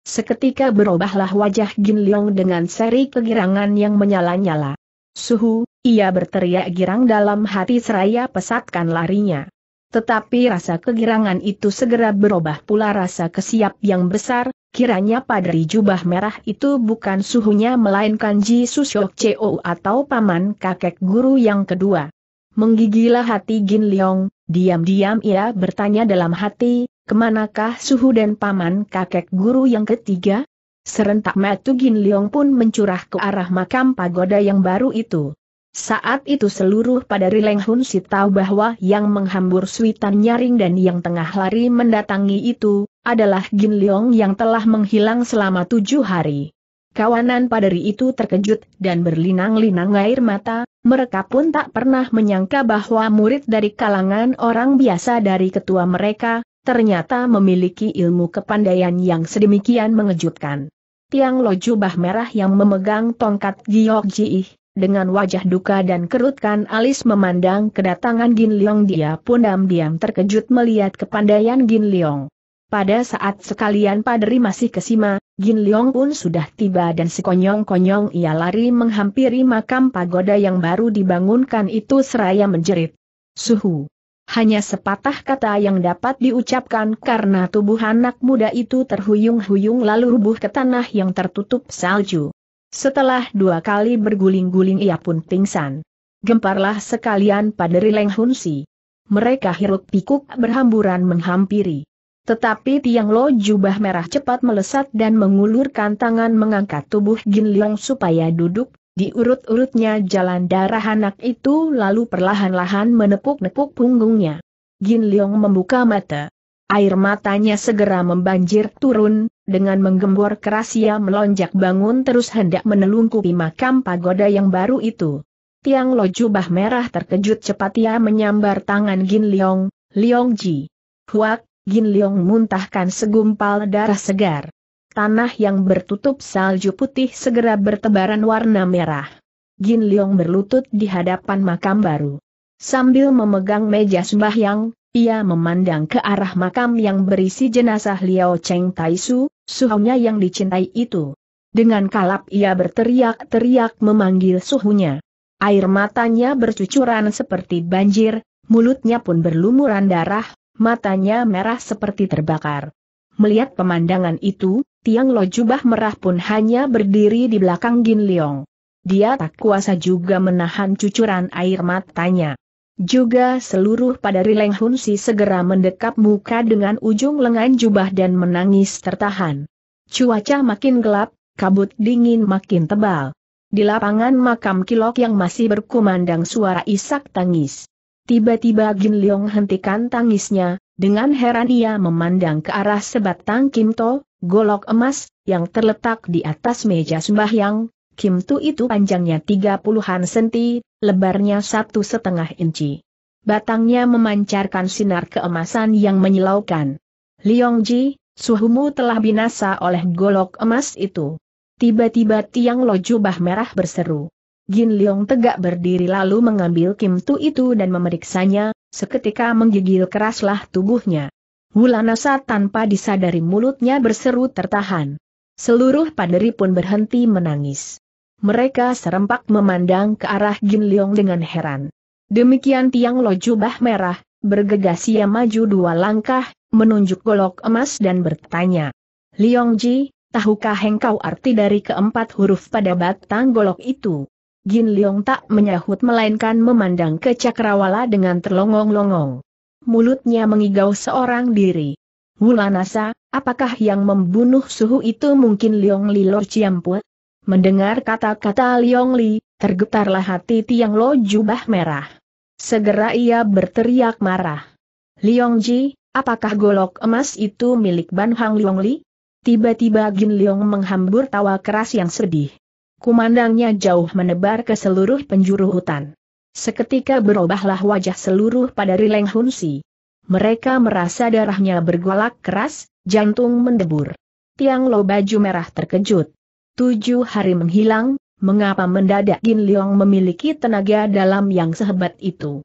Speaker 1: Seketika berubahlah wajah Gin Leong dengan seri kegirangan yang menyala-nyala. Suhu, ia berteriak girang dalam hati seraya pesatkan larinya. Tetapi rasa kegirangan itu segera berubah pula rasa kesiap yang besar, Kiranya padri jubah merah itu bukan suhunya melainkan Ji Susyok atau paman kakek guru yang kedua. Menggigilah hati Gin Leong, diam-diam ia bertanya dalam hati, kemanakah suhu dan paman kakek guru yang ketiga? Serentak Matu Gin Leong pun mencurah ke arah makam pagoda yang baru itu. Saat itu seluruh pada Rileng Hun si tahu bahwa yang menghambur Suitan Nyaring dan yang tengah lari mendatangi itu, adalah Gin Leong yang telah menghilang selama tujuh hari. Kawanan padari itu terkejut dan berlinang-linang air mata, mereka pun tak pernah menyangka bahwa murid dari kalangan orang biasa dari ketua mereka, ternyata memiliki ilmu kepandaian yang sedemikian mengejutkan. Tiang Lo Jubah Merah yang memegang tongkat Giok Jiih, dengan wajah duka dan kerutkan alis memandang kedatangan Gin Leong dia pun diam-diam terkejut melihat kepandaian Gin Leong. Pada saat sekalian paderi masih kesima, Gin Leong pun sudah tiba dan sekonyong-konyong ia lari menghampiri makam pagoda yang baru dibangunkan itu seraya menjerit. Suhu! Hanya sepatah kata yang dapat diucapkan karena tubuh anak muda itu terhuyung-huyung lalu rubuh ke tanah yang tertutup salju. Setelah dua kali berguling-guling ia pun pingsan. Gemparlah sekalian pada Rileng Hunsi. Mereka hiruk pikuk berhamburan menghampiri. Tetapi Tiang Lo jubah merah cepat melesat dan mengulurkan tangan mengangkat tubuh Jin Leong supaya duduk, diurut-urutnya jalan darah anak itu lalu perlahan-lahan menepuk-nepuk punggungnya. Jin Leong membuka mata. Air matanya segera membanjir turun, dengan menggembor keras ia melonjak bangun terus hendak menelungkupi makam pagoda yang baru itu. Tiang Lo jubah merah terkejut cepat ia menyambar tangan Gin Leong, Leong Ji. Huak, Gin Leong muntahkan segumpal darah segar. Tanah yang bertutup salju putih segera bertebaran warna merah. Gin Leong berlutut di hadapan makam baru. Sambil memegang meja sembahyang, ia memandang ke arah makam yang berisi jenazah Liao Cheng Taisu, suhunya yang dicintai itu. Dengan kalap ia berteriak-teriak memanggil suhunya. Air matanya bercucuran seperti banjir, mulutnya pun berlumuran darah, matanya merah seperti terbakar. Melihat pemandangan itu, Tiang Lo Jubah Merah pun hanya berdiri di belakang Gin Liang. Dia tak kuasa juga menahan cucuran air matanya. Juga seluruh pada Leng Hun Si segera mendekap muka dengan ujung lengan jubah dan menangis tertahan. Cuaca makin gelap, kabut dingin makin tebal. Di lapangan makam Kilok yang masih berkumandang suara isak tangis. Tiba-tiba Gin Leong hentikan tangisnya, dengan heran ia memandang ke arah sebatang Kimto, golok emas, yang terletak di atas meja sembahyang, Kim to itu panjangnya tiga puluhan senti, lebarnya satu setengah inci. Batangnya memancarkan sinar keemasan yang menyilaukan. suhu suhumu telah binasa oleh golok emas itu. Tiba-tiba tiang lo jubah merah berseru. Gin Liong tegak berdiri lalu mengambil Kim Tu itu dan memeriksanya, seketika menggigil keraslah tubuhnya. Wulanasa tanpa disadari mulutnya berseru tertahan. Seluruh paderi pun berhenti menangis mereka serempak memandang ke arah Jin Leong dengan heran. Demikian Tiang Lo jubah merah, bergegas ia maju dua langkah, menunjuk golok emas dan bertanya. Leong Ji, tahukah engkau arti dari keempat huruf pada batang golok itu? Jin Leong tak menyahut melainkan memandang ke Cakrawala dengan terlongong-longong. Mulutnya mengigau seorang diri. Wulanasa, apakah yang membunuh suhu itu mungkin Leong Lilor Ciamput? Mendengar kata-kata Liong Li, tergetarlah hati Tiang Lo jubah merah. Segera ia berteriak marah. Liong Ji, apakah golok emas itu milik Ban Hang Liong Li? Tiba-tiba Gin Liong menghambur tawa keras yang sedih. Kumandangnya jauh menebar ke seluruh penjuru hutan. Seketika berubahlah wajah seluruh pada Rileng Hunsi. Mereka merasa darahnya bergolak keras, jantung mendebur. Tiang Lo baju merah terkejut. Tujuh hari menghilang, mengapa mendadak Gin Leong memiliki tenaga dalam yang sehebat itu?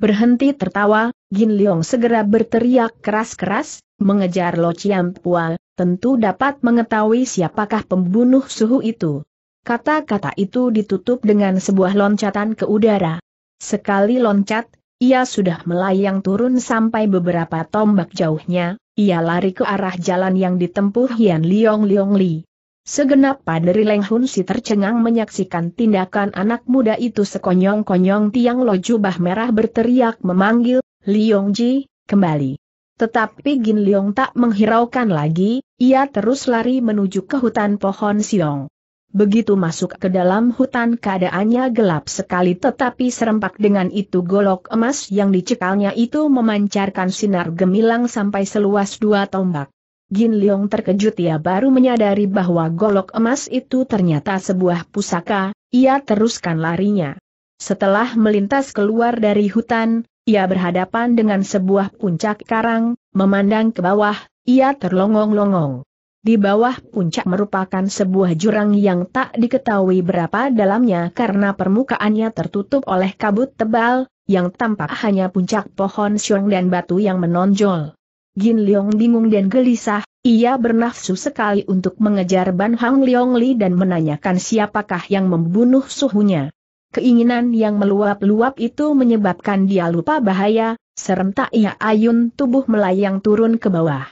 Speaker 1: Berhenti tertawa, Gin Leong segera berteriak keras-keras, mengejar Lo Chiam Pua, tentu dapat mengetahui siapakah pembunuh suhu itu. Kata-kata itu ditutup dengan sebuah loncatan ke udara. Sekali loncat, ia sudah melayang turun sampai beberapa tombak jauhnya, ia lari ke arah jalan yang ditempuh Hian Liong Liong Li. Segenap paderi Leng Hun si tercengang menyaksikan tindakan anak muda itu sekonyong-konyong tiang lo jubah merah berteriak memanggil, Liong Ji, kembali. Tetapi Gin Liong tak menghiraukan lagi, ia terus lari menuju ke hutan pohon siong. Begitu masuk ke dalam hutan keadaannya gelap sekali tetapi serempak dengan itu golok emas yang dicekalnya itu memancarkan sinar gemilang sampai seluas dua tombak. Gin Leong terkejut ia baru menyadari bahwa golok emas itu ternyata sebuah pusaka, ia teruskan larinya. Setelah melintas keluar dari hutan, ia berhadapan dengan sebuah puncak karang, memandang ke bawah, ia terlongong-longong. Di bawah puncak merupakan sebuah jurang yang tak diketahui berapa dalamnya karena permukaannya tertutup oleh kabut tebal, yang tampak hanya puncak pohon siung dan batu yang menonjol. Gin Leong bingung dan gelisah, ia bernafsu sekali untuk mengejar Ban Hang Leong Li dan menanyakan siapakah yang membunuh suhunya. Keinginan yang meluap-luap itu menyebabkan dia lupa bahaya, serentak ia ayun tubuh melayang turun ke bawah.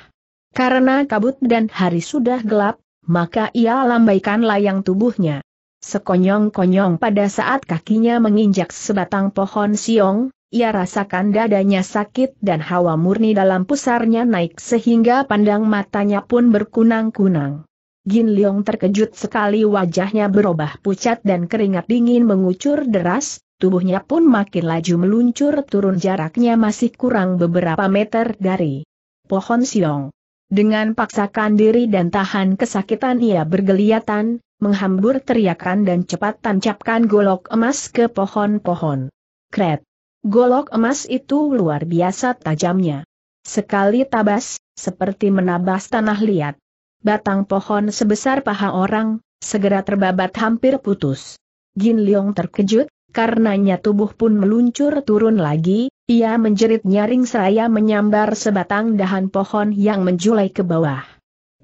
Speaker 1: Karena kabut dan hari sudah gelap, maka ia lambaikan layang tubuhnya. Sekonyong-konyong pada saat kakinya menginjak sebatang pohon siong, ia rasakan dadanya sakit dan hawa murni dalam pusarnya naik sehingga pandang matanya pun berkunang-kunang. Gin Leong terkejut sekali wajahnya berubah pucat dan keringat dingin mengucur deras, tubuhnya pun makin laju meluncur turun jaraknya masih kurang beberapa meter dari pohon siong. Dengan paksakan diri dan tahan kesakitan ia bergeliatan, menghambur teriakan dan cepat tancapkan golok emas ke pohon-pohon. Kret! Golok emas itu luar biasa tajamnya. Sekali tabas, seperti menabas tanah liat. Batang pohon sebesar paha orang, segera terbabat hampir putus. Jin Leong terkejut, karenanya tubuh pun meluncur turun lagi, ia menjerit nyaring seraya menyambar sebatang dahan pohon yang menjulai ke bawah.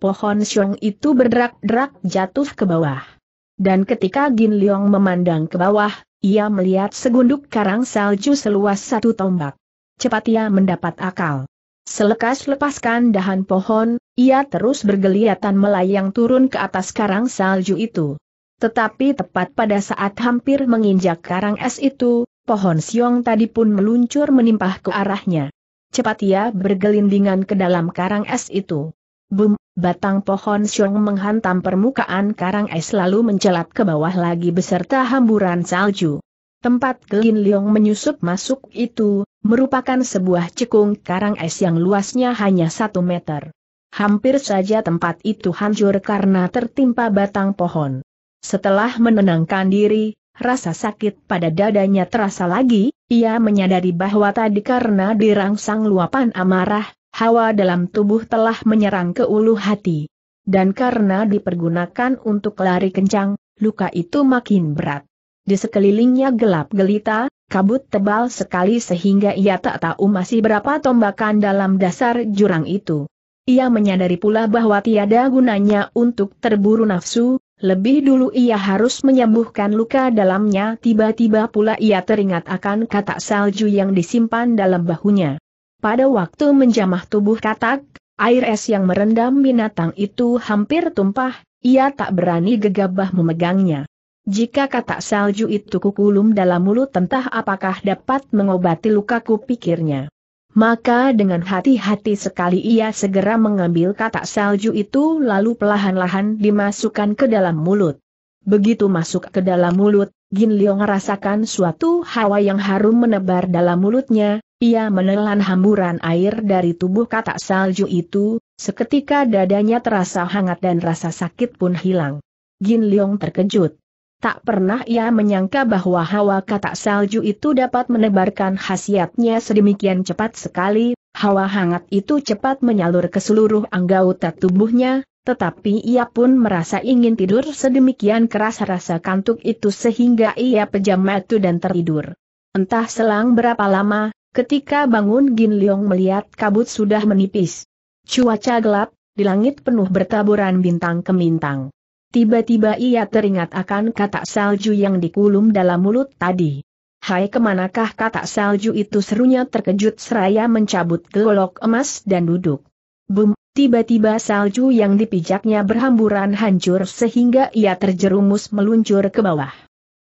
Speaker 1: Pohon siung itu berderak-derak jatuh ke bawah. Dan ketika Gin Leong memandang ke bawah, ia melihat segunduk karang salju seluas satu tombak. Cepat ia mendapat akal. Selekas lepaskan dahan pohon, ia terus bergeliatan melayang turun ke atas karang salju itu. Tetapi tepat pada saat hampir menginjak karang es itu, pohon siong tadi pun meluncur menimpah ke arahnya. Cepat ia bergelindingan ke dalam karang es itu. Bum, batang pohon siung menghantam permukaan karang es lalu mencelat ke bawah lagi beserta hamburan salju. Tempat Kelin Leong menyusup masuk itu, merupakan sebuah cekung karang es yang luasnya hanya satu meter. Hampir saja tempat itu hancur karena tertimpa batang pohon. Setelah menenangkan diri, rasa sakit pada dadanya terasa lagi, ia menyadari bahwa tadi karena dirangsang luapan amarah, Hawa dalam tubuh telah menyerang ke ulu hati. Dan karena dipergunakan untuk lari kencang, luka itu makin berat. Di sekelilingnya gelap gelita, kabut tebal sekali sehingga ia tak tahu masih berapa tombakan dalam dasar jurang itu. Ia menyadari pula bahwa tiada gunanya untuk terburu nafsu, lebih dulu ia harus menyembuhkan luka dalamnya tiba-tiba pula ia teringat akan kata salju yang disimpan dalam bahunya. Pada waktu menjamah tubuh katak, air es yang merendam binatang itu hampir tumpah, ia tak berani gegabah memegangnya. Jika katak salju itu kukulum dalam mulut entah apakah dapat mengobati lukaku pikirnya. Maka dengan hati-hati sekali ia segera mengambil katak salju itu lalu pelahan lahan dimasukkan ke dalam mulut. Begitu masuk ke dalam mulut, Gin Leong merasakan suatu hawa yang harum menebar dalam mulutnya, ia menelan hamburan air dari tubuh katak salju itu, seketika dadanya terasa hangat dan rasa sakit pun hilang. Gin Leong terkejut. Tak pernah ia menyangka bahwa hawa katak salju itu dapat menebarkan khasiatnya sedemikian cepat sekali, hawa hangat itu cepat menyalur ke seluruh anggota tubuhnya, tetapi ia pun merasa ingin tidur sedemikian keras rasa kantuk itu sehingga ia pejam mata dan tertidur. Entah selang berapa lama, Ketika bangun Gin Leong melihat kabut sudah menipis. Cuaca gelap, di langit penuh bertaburan bintang kemintang. Tiba-tiba ia teringat akan kata salju yang dikulum dalam mulut tadi. Hai kemanakah kata salju itu serunya terkejut seraya mencabut gelok emas dan duduk. Bum, tiba-tiba salju yang dipijaknya berhamburan hancur sehingga ia terjerumus meluncur ke bawah.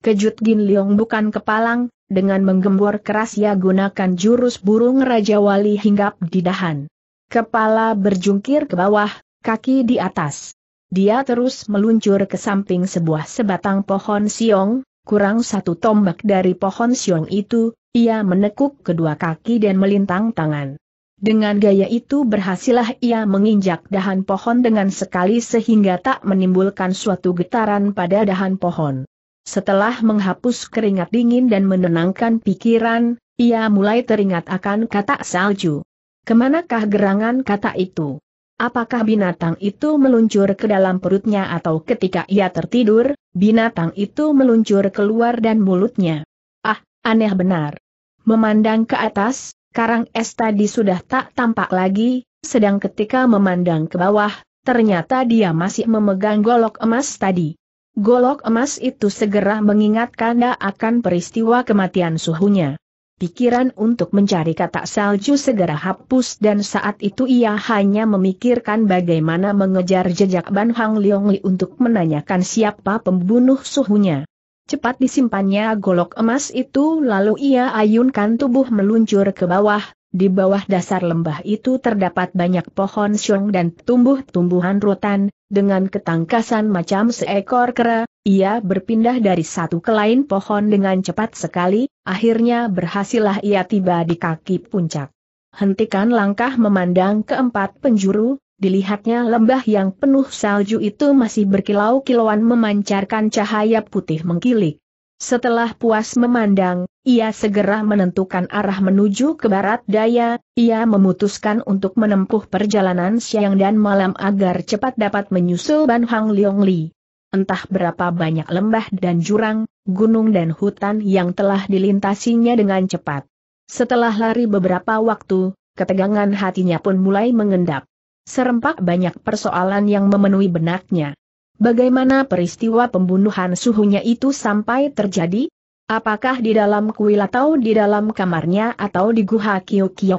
Speaker 1: Kejut Gin Liong bukan kepalang, dengan menggembor keras ia gunakan jurus burung Raja Wali hinggap di dahan. Kepala berjungkir ke bawah, kaki di atas. Dia terus meluncur ke samping sebuah sebatang pohon siong, kurang satu tombak dari pohon siong itu, ia menekuk kedua kaki dan melintang tangan. Dengan gaya itu berhasillah ia menginjak dahan pohon dengan sekali sehingga tak menimbulkan suatu getaran pada dahan pohon. Setelah menghapus keringat dingin dan menenangkan pikiran, ia mulai teringat akan kata salju. Kemanakah gerangan kata itu? Apakah binatang itu meluncur ke dalam perutnya atau ketika ia tertidur, binatang itu meluncur keluar dan mulutnya? Ah, aneh benar. Memandang ke atas, karang es tadi sudah tak tampak lagi, sedang ketika memandang ke bawah, ternyata dia masih memegang golok emas tadi. Golok emas itu segera mengingatkannya akan peristiwa kematian suhunya. Pikiran untuk mencari kata salju segera hapus dan saat itu ia hanya memikirkan bagaimana mengejar jejak Ban Hang Leongli untuk menanyakan siapa pembunuh suhunya. Cepat disimpannya golok emas itu lalu ia ayunkan tubuh meluncur ke bawah, di bawah dasar lembah itu terdapat banyak pohon siung dan tumbuh-tumbuhan rotan, dengan ketangkasan macam seekor kera, ia berpindah dari satu ke lain pohon dengan cepat sekali, akhirnya berhasillah ia tiba di kaki puncak. Hentikan langkah memandang keempat penjuru, dilihatnya lembah yang penuh salju itu masih berkilau-kilauan memancarkan cahaya putih mengkilik. Setelah puas memandang, ia segera menentukan arah menuju ke barat daya, ia memutuskan untuk menempuh perjalanan siang dan malam agar cepat dapat menyusul Ban Hang Leong Li. Entah berapa banyak lembah dan jurang, gunung dan hutan yang telah dilintasinya dengan cepat. Setelah lari beberapa waktu, ketegangan hatinya pun mulai mengendap. Serempak banyak persoalan yang memenuhi benaknya. Bagaimana peristiwa pembunuhan suhunya itu sampai terjadi? Apakah di dalam kuil atau di dalam kamarnya atau di Guha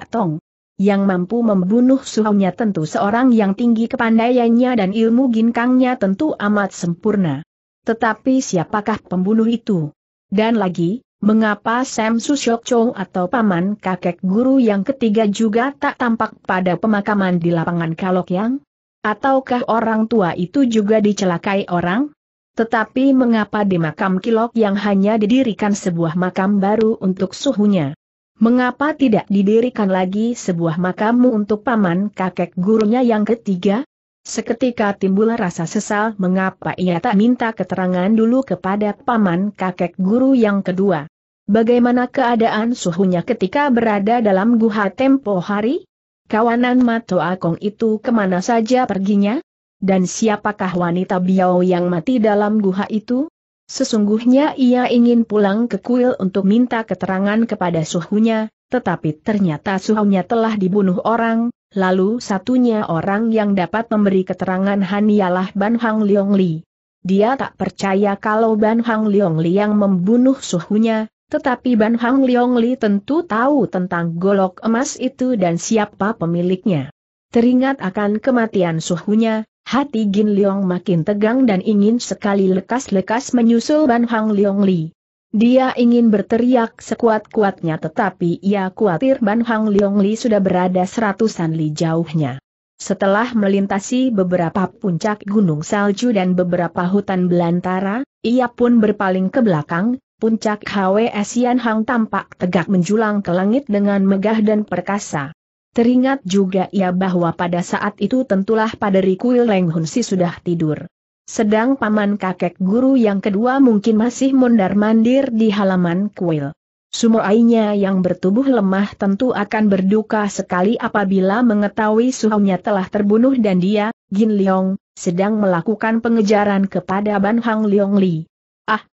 Speaker 1: tong Yang mampu membunuh suhunya tentu seorang yang tinggi kepandaiannya dan ilmu ginkangnya tentu amat sempurna. Tetapi siapakah pembunuh itu? Dan lagi, mengapa Sam Susyok Chong atau paman kakek guru yang ketiga juga tak tampak pada pemakaman di lapangan Kalok Yang? Ataukah orang tua itu juga dicelakai orang? Tetapi mengapa di makam Kilok yang hanya didirikan sebuah makam baru untuk suhunya? Mengapa tidak didirikan lagi sebuah makammu untuk paman kakek gurunya yang ketiga? Seketika timbul rasa sesal mengapa ia tak minta keterangan dulu kepada paman kakek guru yang kedua. Bagaimana keadaan suhunya ketika berada dalam guha tempo hari? Kawanan Mato Akong itu kemana saja perginya? Dan siapakah wanita biau yang mati dalam guha itu? Sesungguhnya ia ingin pulang ke kuil untuk minta keterangan kepada suhunya, tetapi ternyata suhunya telah dibunuh orang, lalu satunya orang yang dapat memberi keterangan hanyalah Ban Hang Leong Li. Dia tak percaya kalau Ban Hang Leong Li yang membunuh suhunya, tetapi Ban Hang Leong Li tentu tahu tentang golok emas itu dan siapa pemiliknya. Teringat akan kematian suhunya, hati Gin Leong makin tegang dan ingin sekali lekas-lekas menyusul Ban Hang Leong Li. Dia ingin berteriak sekuat-kuatnya tetapi ia khawatir Ban Hang Leong Li sudah berada seratusan li jauhnya. Setelah melintasi beberapa puncak gunung salju dan beberapa hutan belantara, ia pun berpaling ke belakang, Puncak HWS Yan Hang tampak tegak menjulang ke langit dengan megah dan perkasa. Teringat juga ia bahwa pada saat itu tentulah pada kuil Leng Hun Si sudah tidur. Sedang paman kakek guru yang kedua mungkin masih mondar-mandir di halaman kuil. Sumoainya yang bertubuh lemah tentu akan berduka sekali apabila mengetahui suhunya telah terbunuh dan dia, Jin Leong, sedang melakukan pengejaran kepada Ban Hang Leong Li.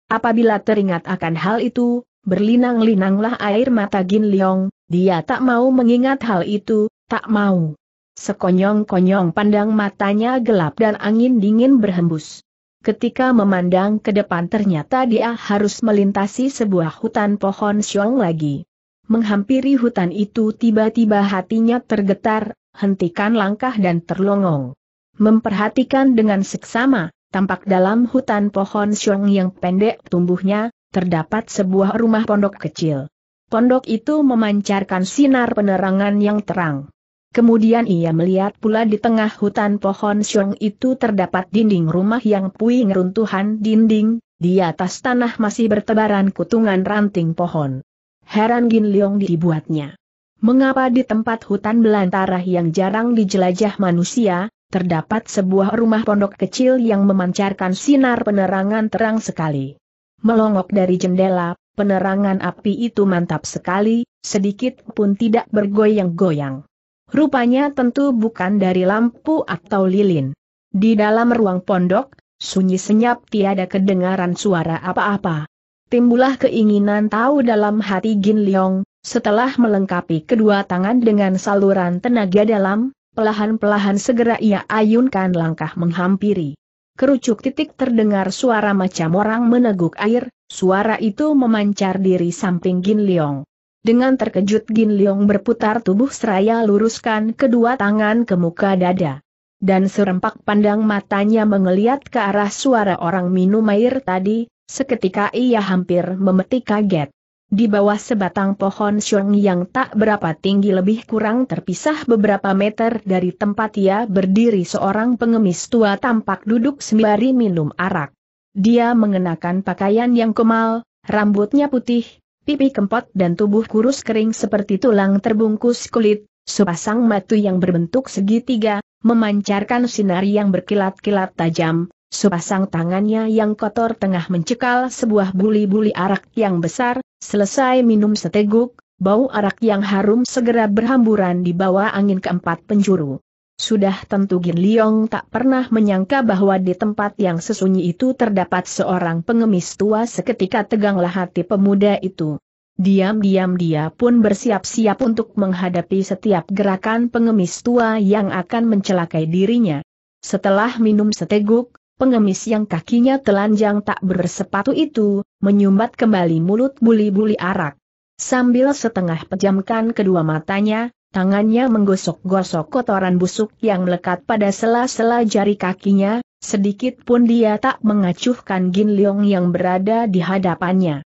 Speaker 1: Apabila teringat akan hal itu, berlinang-linanglah air mata Gin Leong, dia tak mau mengingat hal itu, tak mau. Sekonyong-konyong pandang matanya gelap dan angin dingin berhembus. Ketika memandang ke depan ternyata dia harus melintasi sebuah hutan pohon siong lagi. Menghampiri hutan itu tiba-tiba hatinya tergetar, hentikan langkah dan terlongong. Memperhatikan dengan seksama, tampak dalam hutan pohon siung yang pendek tumbuhnya, terdapat sebuah rumah pondok kecil. Pondok itu memancarkan sinar penerangan yang terang. Kemudian ia melihat pula di tengah hutan pohon siung itu terdapat dinding rumah yang puing runtuhan dinding, di atas tanah masih bertebaran kutungan ranting pohon. Heran Gin Leong dibuatnya. Mengapa di tempat hutan belantara yang jarang dijelajah manusia, terdapat sebuah rumah pondok kecil yang memancarkan sinar penerangan terang sekali. Melongok dari jendela, penerangan api itu mantap sekali, sedikit pun tidak bergoyang-goyang. Rupanya tentu bukan dari lampu atau lilin. Di dalam ruang pondok, sunyi senyap tiada kedengaran suara apa-apa. Timbulah keinginan tahu dalam hati Gin Leong, setelah melengkapi kedua tangan dengan saluran tenaga dalam, Pelahan-pelahan segera ia ayunkan langkah menghampiri. Kerucuk titik terdengar suara macam orang meneguk air, suara itu memancar diri samping Gin Leong. Dengan terkejut Gin Leong berputar tubuh seraya luruskan kedua tangan ke muka dada. Dan serempak pandang matanya mengeliat ke arah suara orang minum air tadi, seketika ia hampir memetik kaget. Di bawah sebatang pohon syong yang tak berapa tinggi lebih kurang terpisah beberapa meter dari tempat ia berdiri seorang pengemis tua tampak duduk sembari minum arak. Dia mengenakan pakaian yang kemal, rambutnya putih, pipi kempot dan tubuh kurus kering seperti tulang terbungkus kulit, sepasang matu yang berbentuk segitiga, memancarkan sinar yang berkilat-kilat tajam, sepasang tangannya yang kotor tengah mencekal sebuah buli-buli arak yang besar, selesai minum seteguk, bau arak yang harum segera berhamburan di bawah angin keempat penjuru. Sudah tentu Gin Liong tak pernah menyangka bahwa di tempat yang sesunyi itu terdapat seorang pengemis tua seketika teganglah hati pemuda itu. Diam-diam dia pun bersiap-siap untuk menghadapi setiap gerakan pengemis tua yang akan mencelakai dirinya. Setelah minum seteguk, pengemis yang kakinya telanjang tak bersepatu itu, menyumbat kembali mulut buli-buli arak. Sambil setengah pejamkan kedua matanya, tangannya menggosok-gosok kotoran busuk yang melekat pada sela-sela jari kakinya, sedikit pun dia tak mengacuhkan Gin Leong yang berada di hadapannya.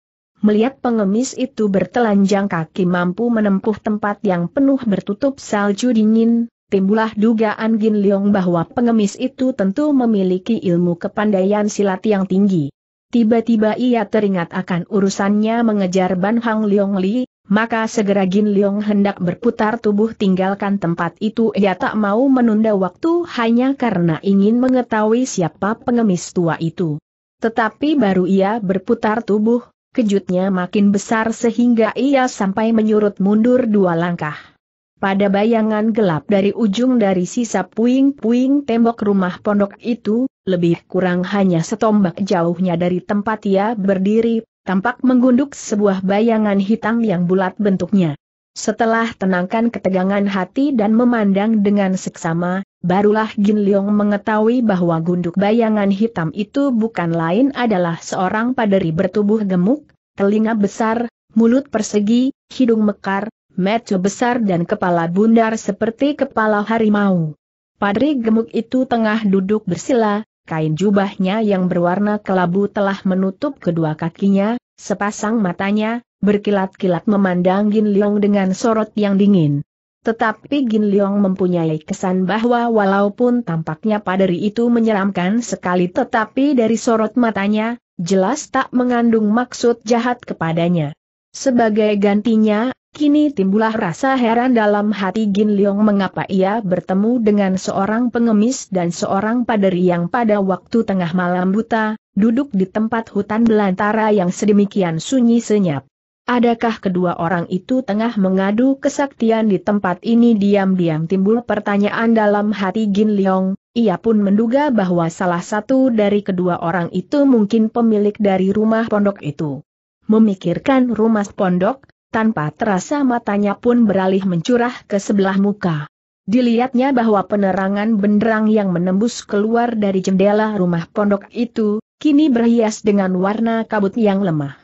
Speaker 1: Melihat pengemis itu bertelanjang kaki mampu menempuh tempat yang penuh bertutup salju dingin, timbulah dugaan Gin Leong bahwa pengemis itu tentu memiliki ilmu kepandaian silat yang tinggi. Tiba-tiba ia teringat akan urusannya mengejar Ban Hang Leong Li, maka segera Gin Leong hendak berputar tubuh tinggalkan tempat itu ia tak mau menunda waktu hanya karena ingin mengetahui siapa pengemis tua itu. Tetapi baru ia berputar tubuh, kejutnya makin besar sehingga ia sampai menyurut mundur dua langkah. Pada bayangan gelap dari ujung dari sisa puing-puing tembok rumah pondok itu, lebih kurang hanya setombak jauhnya dari tempat ia berdiri, tampak menggunduk sebuah bayangan hitam yang bulat bentuknya. Setelah tenangkan ketegangan hati dan memandang dengan seksama, barulah Gin Leong mengetahui bahwa gunduk bayangan hitam itu bukan lain adalah seorang paderi bertubuh gemuk, telinga besar, mulut persegi, hidung mekar, mata besar dan kepala bundar seperti kepala harimau. Padri gemuk itu tengah duduk bersila, kain jubahnya yang berwarna kelabu telah menutup kedua kakinya, sepasang matanya, berkilat-kilat memandang Gin Leong dengan sorot yang dingin. Tetapi Gin Leong mempunyai kesan bahwa walaupun tampaknya padri itu menyeramkan sekali tetapi dari sorot matanya, jelas tak mengandung maksud jahat kepadanya. Sebagai gantinya Kini timbullah rasa heran dalam hati Gin Leong mengapa ia bertemu dengan seorang pengemis dan seorang paderi yang pada waktu tengah malam buta, duduk di tempat hutan belantara yang sedemikian sunyi senyap. Adakah kedua orang itu tengah mengadu kesaktian di tempat ini diam-diam timbul pertanyaan dalam hati Gin Leong, ia pun menduga bahwa salah satu dari kedua orang itu mungkin pemilik dari rumah pondok itu. Memikirkan rumah pondok, tanpa terasa matanya pun beralih mencurah ke sebelah muka. Dilihatnya bahwa penerangan benderang yang menembus keluar dari jendela rumah pondok itu, kini berhias dengan warna kabut yang lemah.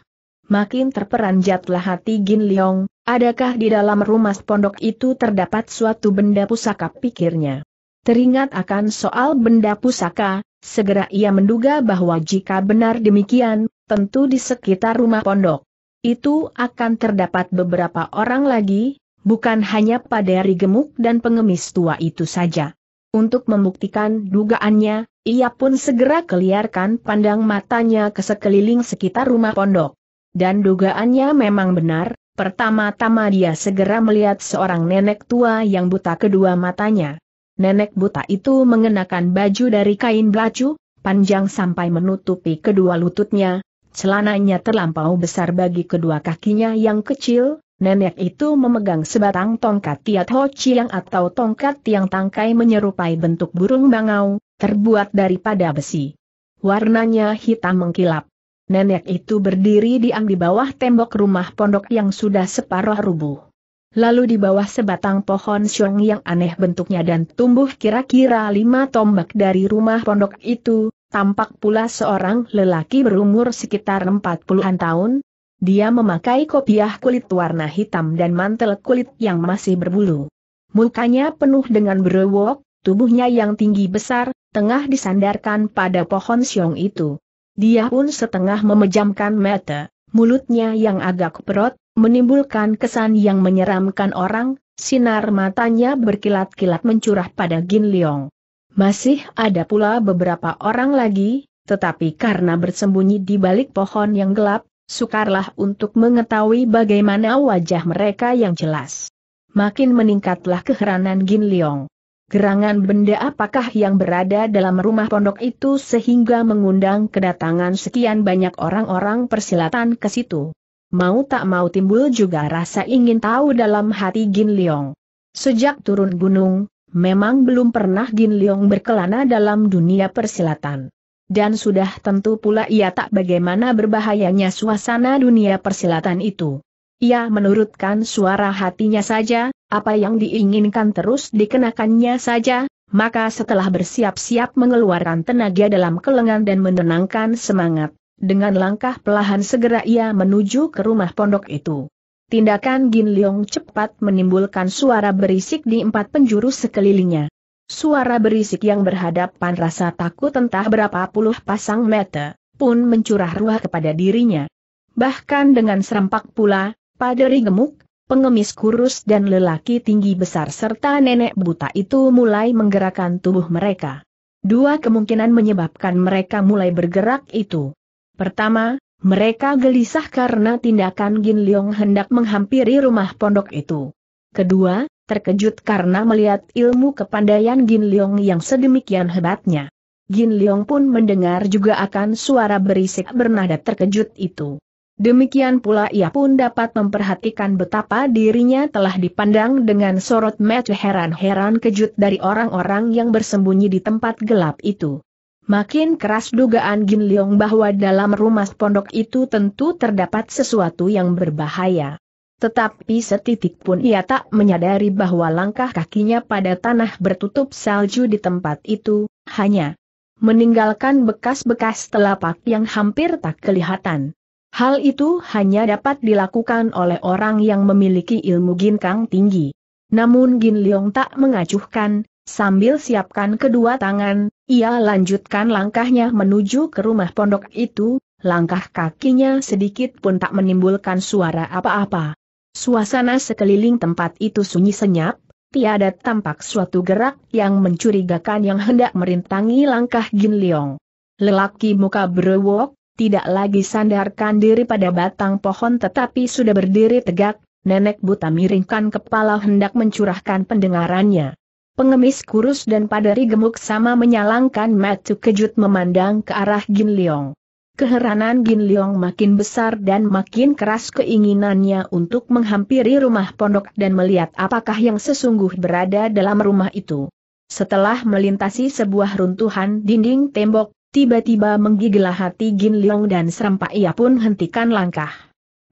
Speaker 1: Makin terperanjatlah hati Gin Leong, adakah di dalam rumah pondok itu terdapat suatu benda pusaka pikirnya. Teringat akan soal benda pusaka, segera ia menduga bahwa jika benar demikian, tentu di sekitar rumah pondok itu akan terdapat beberapa orang lagi, bukan hanya paderi gemuk dan pengemis tua itu saja. Untuk membuktikan dugaannya, ia pun segera keliarkan pandang matanya ke sekeliling sekitar rumah pondok. Dan dugaannya memang benar, pertama-tama dia segera melihat seorang nenek tua yang buta kedua matanya. Nenek buta itu mengenakan baju dari kain belacu, panjang sampai menutupi kedua lututnya, celananya terlampau besar bagi kedua kakinya yang kecil, nenek itu memegang sebatang tongkat tiat ho yang atau tongkat yang tangkai menyerupai bentuk burung bangau, terbuat daripada besi. Warnanya hitam mengkilap. Nenek itu berdiri diam di bawah tembok rumah pondok yang sudah separuh rubuh. Lalu di bawah sebatang pohon siung yang aneh bentuknya dan tumbuh kira-kira lima tombak dari rumah pondok itu, Tampak pula seorang lelaki berumur sekitar 40-an tahun. Dia memakai kopiah kulit warna hitam dan mantel kulit yang masih berbulu. Mukanya penuh dengan berewok, tubuhnya yang tinggi besar, tengah disandarkan pada pohon siong itu. Dia pun setengah memejamkan mata, mulutnya yang agak perot, menimbulkan kesan yang menyeramkan orang, sinar matanya berkilat-kilat mencurah pada Gin Leong. Masih ada pula beberapa orang lagi, tetapi karena bersembunyi di balik pohon yang gelap, sukarlah untuk mengetahui bagaimana wajah mereka yang jelas. Makin meningkatlah keheranan Gin Leong. Gerangan benda apakah yang berada dalam rumah pondok itu sehingga mengundang kedatangan sekian banyak orang-orang persilatan ke situ. Mau tak mau timbul juga rasa ingin tahu dalam hati Gin Leong. Sejak turun gunung, Memang belum pernah Gin Leong berkelana dalam dunia persilatan. Dan sudah tentu pula ia tak bagaimana berbahayanya suasana dunia persilatan itu. Ia menurutkan suara hatinya saja, apa yang diinginkan terus dikenakannya saja, maka setelah bersiap-siap mengeluarkan tenaga dalam kelengan dan menenangkan semangat, dengan langkah pelahan segera ia menuju ke rumah pondok itu. Tindakan Gin Leong cepat menimbulkan suara berisik di empat penjuru sekelilingnya. Suara berisik yang berhadapan rasa takut entah berapa puluh pasang mata, pun mencurah ruah kepada dirinya. Bahkan dengan serempak pula, paderi gemuk, pengemis kurus dan lelaki tinggi besar serta nenek buta itu mulai menggerakkan tubuh mereka. Dua kemungkinan menyebabkan mereka mulai bergerak itu. Pertama, mereka gelisah karena tindakan Gin Leong hendak menghampiri rumah pondok itu. Kedua, terkejut karena melihat ilmu kepandaian Gin Leong yang sedemikian hebatnya. Gin Leong pun mendengar juga akan suara berisik bernada terkejut itu. Demikian pula ia pun dapat memperhatikan betapa dirinya telah dipandang dengan sorot mata heran-heran kejut dari orang-orang yang bersembunyi di tempat gelap itu. Makin keras dugaan Gin Leong bahwa dalam rumah pondok itu tentu terdapat sesuatu yang berbahaya. Tetapi setitik pun ia tak menyadari bahwa langkah kakinya pada tanah bertutup salju di tempat itu, hanya meninggalkan bekas-bekas telapak yang hampir tak kelihatan. Hal itu hanya dapat dilakukan oleh orang yang memiliki ilmu ginkang tinggi. Namun Gin Leong tak mengacuhkan, Sambil siapkan kedua tangan, ia lanjutkan langkahnya menuju ke rumah pondok itu, langkah kakinya sedikit pun tak menimbulkan suara apa-apa. Suasana sekeliling tempat itu sunyi senyap, tiada tampak suatu gerak yang mencurigakan yang hendak merintangi langkah Gin Leong. Lelaki muka berwok, tidak lagi sandarkan diri pada batang pohon tetapi sudah berdiri tegak, nenek buta miringkan kepala hendak mencurahkan pendengarannya. Pengemis kurus dan padari gemuk sama menyalangkan mata kejut memandang ke arah Gin Leong. Keheranan Gin Leong makin besar dan makin keras keinginannya untuk menghampiri rumah pondok dan melihat apakah yang sesungguh berada dalam rumah itu. Setelah melintasi sebuah runtuhan dinding tembok, tiba-tiba menggigilah hati Gin Leong dan serempak ia pun hentikan langkah.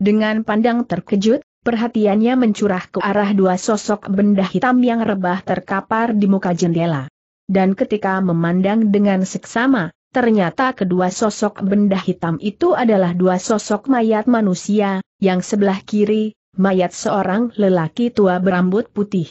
Speaker 1: Dengan pandang terkejut, Perhatiannya mencurah ke arah dua sosok benda hitam yang rebah terkapar di muka jendela. Dan ketika memandang dengan seksama, ternyata kedua sosok benda hitam itu adalah dua sosok mayat manusia, yang sebelah kiri, mayat seorang lelaki tua berambut putih.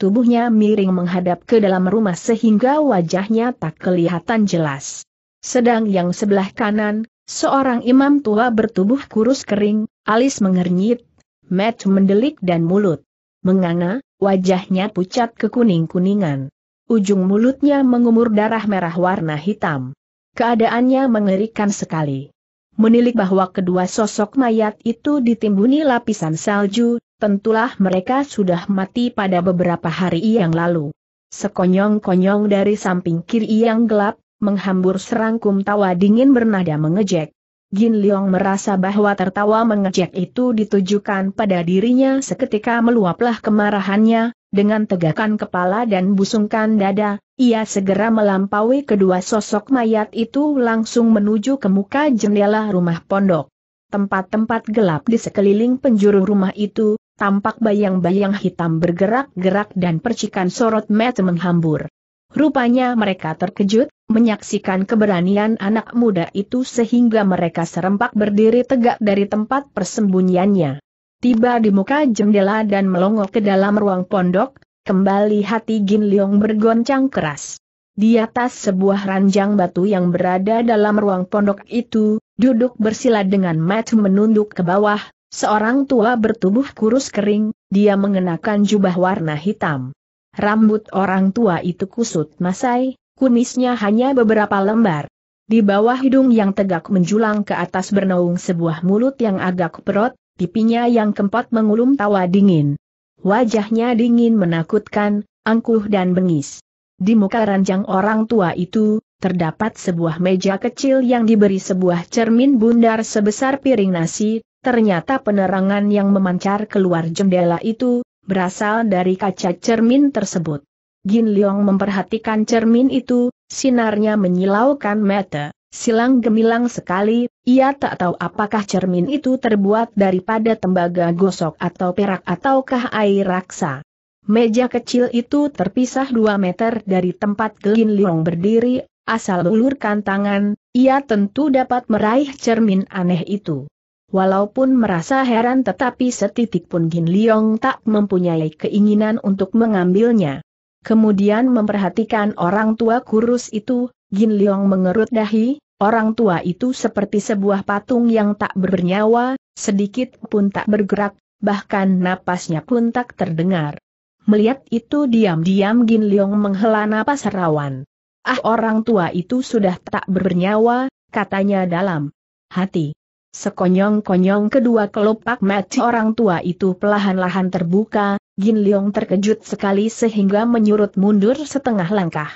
Speaker 1: Tubuhnya miring menghadap ke dalam rumah sehingga wajahnya tak kelihatan jelas. Sedang yang sebelah kanan, seorang imam tua bertubuh kurus kering, alis mengernyit, Matt mendelik dan mulut. Menganga, wajahnya pucat kekuning-kuningan. Ujung mulutnya mengumur darah merah warna hitam. Keadaannya mengerikan sekali. Menilik bahwa kedua sosok mayat itu ditimbuni lapisan salju, tentulah mereka sudah mati pada beberapa hari yang lalu. Sekonyong-konyong dari samping kiri yang gelap, menghambur serangkum tawa dingin bernada mengejek. Jin Liong merasa bahwa tertawa mengejek itu ditujukan pada dirinya seketika meluaplah kemarahannya, dengan tegakan kepala dan busungkan dada, ia segera melampaui kedua sosok mayat itu langsung menuju ke muka jendela rumah pondok. Tempat-tempat gelap di sekeliling penjuru rumah itu, tampak bayang-bayang hitam bergerak-gerak dan percikan sorot mata menghambur. Rupanya mereka terkejut, menyaksikan keberanian anak muda itu sehingga mereka serempak berdiri tegak dari tempat persembunyiannya. Tiba di muka jendela dan melongo ke dalam ruang pondok, kembali hati Gin Leong bergoncang keras. Di atas sebuah ranjang batu yang berada dalam ruang pondok itu, duduk bersila dengan mat menunduk ke bawah, seorang tua bertubuh kurus kering, dia mengenakan jubah warna hitam. Rambut orang tua itu kusut masai, kumisnya hanya beberapa lembar. Di bawah hidung yang tegak menjulang ke atas bernaung sebuah mulut yang agak perot, pipinya yang kempot mengulum tawa dingin. Wajahnya dingin menakutkan, angkuh dan bengis. Di muka ranjang orang tua itu, terdapat sebuah meja kecil yang diberi sebuah cermin bundar sebesar piring nasi, ternyata penerangan yang memancar keluar jendela itu, berasal dari kaca cermin tersebut. Gin Leong memperhatikan cermin itu, sinarnya menyilaukan mata, silang gemilang sekali, ia tak tahu apakah cermin itu terbuat daripada tembaga gosok atau perak ataukah air raksa. Meja kecil itu terpisah 2 meter dari tempat Gin Leong berdiri, asal ulurkan tangan, ia tentu dapat meraih cermin aneh itu. Walaupun merasa heran tetapi setitik pun Gin Liong tak mempunyai keinginan untuk mengambilnya. Kemudian memperhatikan orang tua kurus itu, Gin Liong mengerut dahi, orang tua itu seperti sebuah patung yang tak bernyawa, sedikit pun tak bergerak, bahkan napasnya pun tak terdengar. Melihat itu diam-diam Gin Liong menghela napas rawan. Ah orang tua itu sudah tak bernyawa, katanya dalam hati. Sekonyong-konyong kedua kelopak mati orang tua itu pelahan-lahan terbuka, Gin Leong terkejut sekali sehingga menyurut mundur setengah langkah.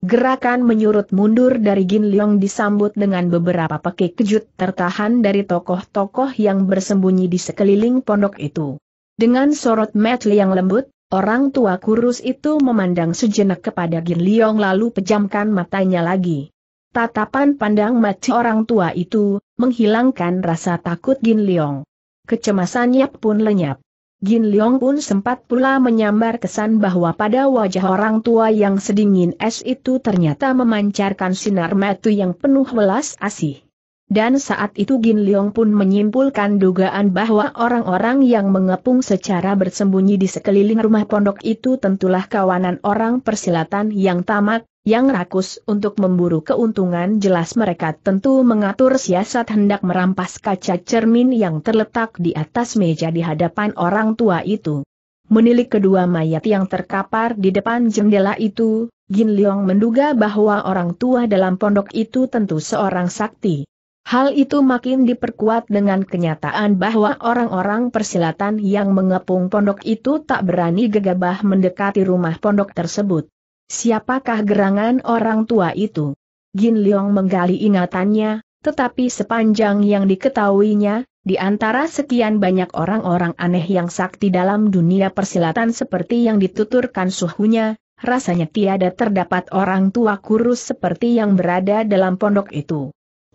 Speaker 1: Gerakan menyurut mundur dari Gin Leong disambut dengan beberapa pekik kejut tertahan dari tokoh-tokoh yang bersembunyi di sekeliling pondok itu. Dengan sorot mata yang lembut, orang tua kurus itu memandang sejenak kepada Gin Leong lalu pejamkan matanya lagi. Tatapan pandang mati orang tua itu, menghilangkan rasa takut Gin Leong. Kecemasannya pun lenyap. Gin Leong pun sempat pula menyambar kesan bahwa pada wajah orang tua yang sedingin es itu ternyata memancarkan sinar metu yang penuh welas asih. Dan saat itu Gin Leong pun menyimpulkan dugaan bahwa orang-orang yang mengepung secara bersembunyi di sekeliling rumah pondok itu tentulah kawanan orang persilatan yang tamak, yang rakus untuk memburu keuntungan jelas mereka tentu mengatur siasat hendak merampas kaca cermin yang terletak di atas meja di hadapan orang tua itu. Menilik kedua mayat yang terkapar di depan jendela itu, Gin Leong menduga bahwa orang tua dalam pondok itu tentu seorang sakti. Hal itu makin diperkuat dengan kenyataan bahwa orang-orang persilatan yang mengepung pondok itu tak berani gegabah mendekati rumah pondok tersebut. Siapakah gerangan orang tua itu? Gin Leong menggali ingatannya, tetapi sepanjang yang diketahuinya, di antara sekian banyak orang-orang aneh yang sakti dalam dunia persilatan seperti yang dituturkan suhunya, rasanya tiada terdapat orang tua kurus seperti yang berada dalam pondok itu.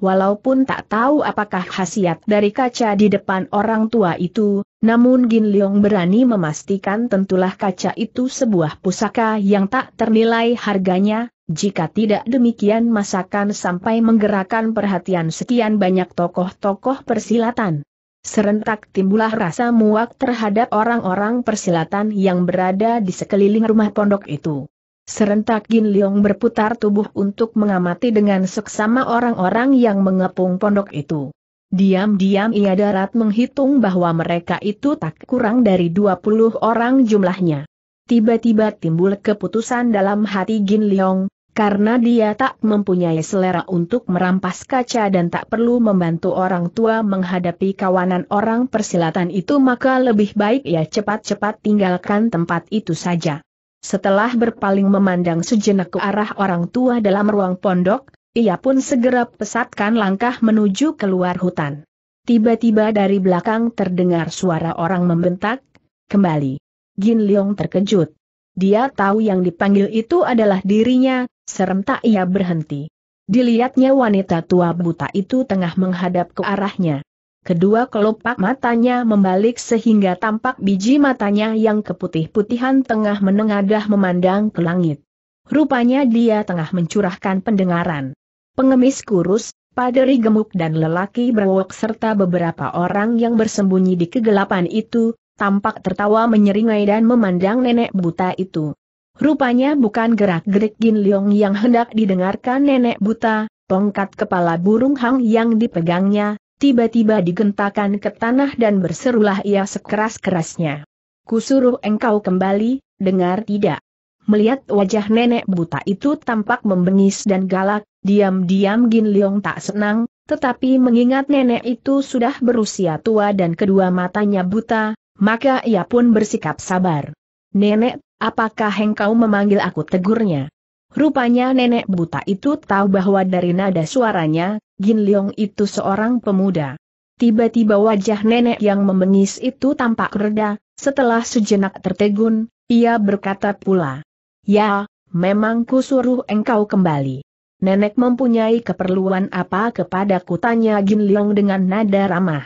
Speaker 1: Walaupun tak tahu apakah khasiat dari kaca di depan orang tua itu, namun Gin Leong berani memastikan tentulah kaca itu sebuah pusaka yang tak ternilai harganya, jika tidak demikian masakan sampai menggerakkan perhatian sekian banyak tokoh-tokoh persilatan. Serentak timbullah rasa muak terhadap orang-orang persilatan yang berada di sekeliling rumah pondok itu. Serentak Gin Leong berputar tubuh untuk mengamati dengan seksama orang-orang yang mengepung pondok itu. Diam-diam ia darat menghitung bahwa mereka itu tak kurang dari 20 orang jumlahnya. Tiba-tiba timbul keputusan dalam hati Gin Leong, karena dia tak mempunyai selera untuk merampas kaca dan tak perlu membantu orang tua menghadapi kawanan orang persilatan itu maka lebih baik ia cepat-cepat tinggalkan tempat itu saja. Setelah berpaling memandang sejenak ke arah orang tua dalam ruang pondok, ia pun segera pesatkan langkah menuju keluar hutan. Tiba-tiba dari belakang terdengar suara orang membentak, kembali. Gin Leong terkejut. Dia tahu yang dipanggil itu adalah dirinya, serentak ia berhenti. Dilihatnya wanita tua buta itu tengah menghadap ke arahnya kedua kelopak matanya membalik sehingga tampak biji matanya yang keputih-putihan tengah menengadah memandang ke langit. Rupanya dia tengah mencurahkan pendengaran. Pengemis kurus, paderi gemuk dan lelaki berwok serta beberapa orang yang bersembunyi di kegelapan itu, tampak tertawa menyeringai dan memandang nenek buta itu. Rupanya bukan gerak-gerik Gin Leong yang hendak didengarkan nenek buta, tongkat kepala burung hang yang dipegangnya, tiba-tiba digentakan ke tanah dan berserulah ia sekeras-kerasnya. Kusuruh engkau kembali, dengar tidak? Melihat wajah nenek buta itu tampak membengis dan galak, diam-diam Gin Leong tak senang, tetapi mengingat nenek itu sudah berusia tua dan kedua matanya buta, maka ia pun bersikap sabar. Nenek, apakah engkau memanggil aku tegurnya? Rupanya nenek buta itu tahu bahwa dari nada suaranya, Gin Leong itu seorang pemuda. Tiba-tiba wajah nenek yang membengis itu tampak reda, setelah sejenak tertegun, ia berkata pula. Ya, memang suruh engkau kembali. Nenek mempunyai keperluan apa kepada tanya Gin Leong dengan nada ramah.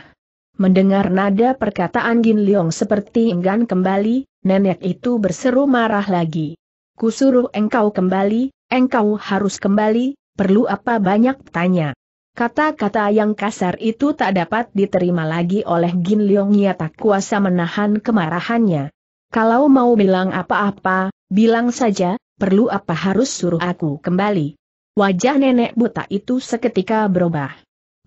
Speaker 1: Mendengar nada perkataan Gin Leong seperti enggan kembali, nenek itu berseru marah lagi kusuruh engkau kembali, engkau harus kembali, perlu apa banyak tanya. Kata-kata yang kasar itu tak dapat diterima lagi oleh Gin Leong ia tak kuasa menahan kemarahannya. Kalau mau bilang apa-apa, bilang saja, perlu apa harus suruh aku kembali. Wajah nenek buta itu seketika berubah.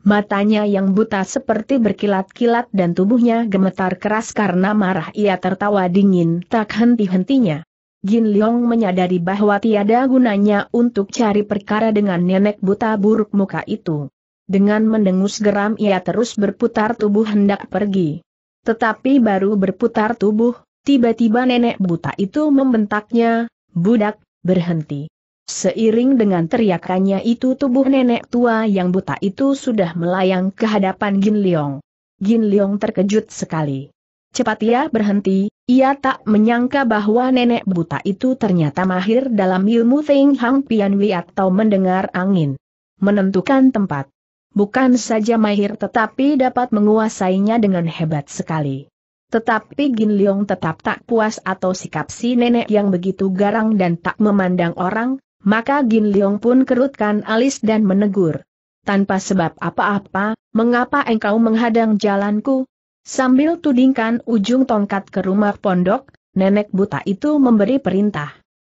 Speaker 1: Matanya yang buta seperti berkilat-kilat dan tubuhnya gemetar keras karena marah ia tertawa dingin tak henti-hentinya. Gin Leong menyadari bahwa tiada gunanya untuk cari perkara dengan nenek buta buruk muka itu. Dengan mendengus geram ia terus berputar tubuh hendak pergi. Tetapi baru berputar tubuh, tiba-tiba nenek buta itu membentaknya, budak, berhenti. Seiring dengan teriakannya itu tubuh nenek tua yang buta itu sudah melayang ke hadapan Jin Leong. Jin Leong terkejut sekali. Cepat ia berhenti, ia tak menyangka bahwa nenek buta itu ternyata mahir dalam ilmu Feng Hang Pian Wei atau mendengar angin. Menentukan tempat. Bukan saja mahir tetapi dapat menguasainya dengan hebat sekali. Tetapi Gin Leong tetap tak puas atau sikap si nenek yang begitu garang dan tak memandang orang, maka Gin Leong pun kerutkan alis dan menegur. Tanpa sebab apa-apa, mengapa engkau menghadang jalanku, Sambil tudingkan ujung tongkat ke rumah pondok, nenek buta itu memberi perintah.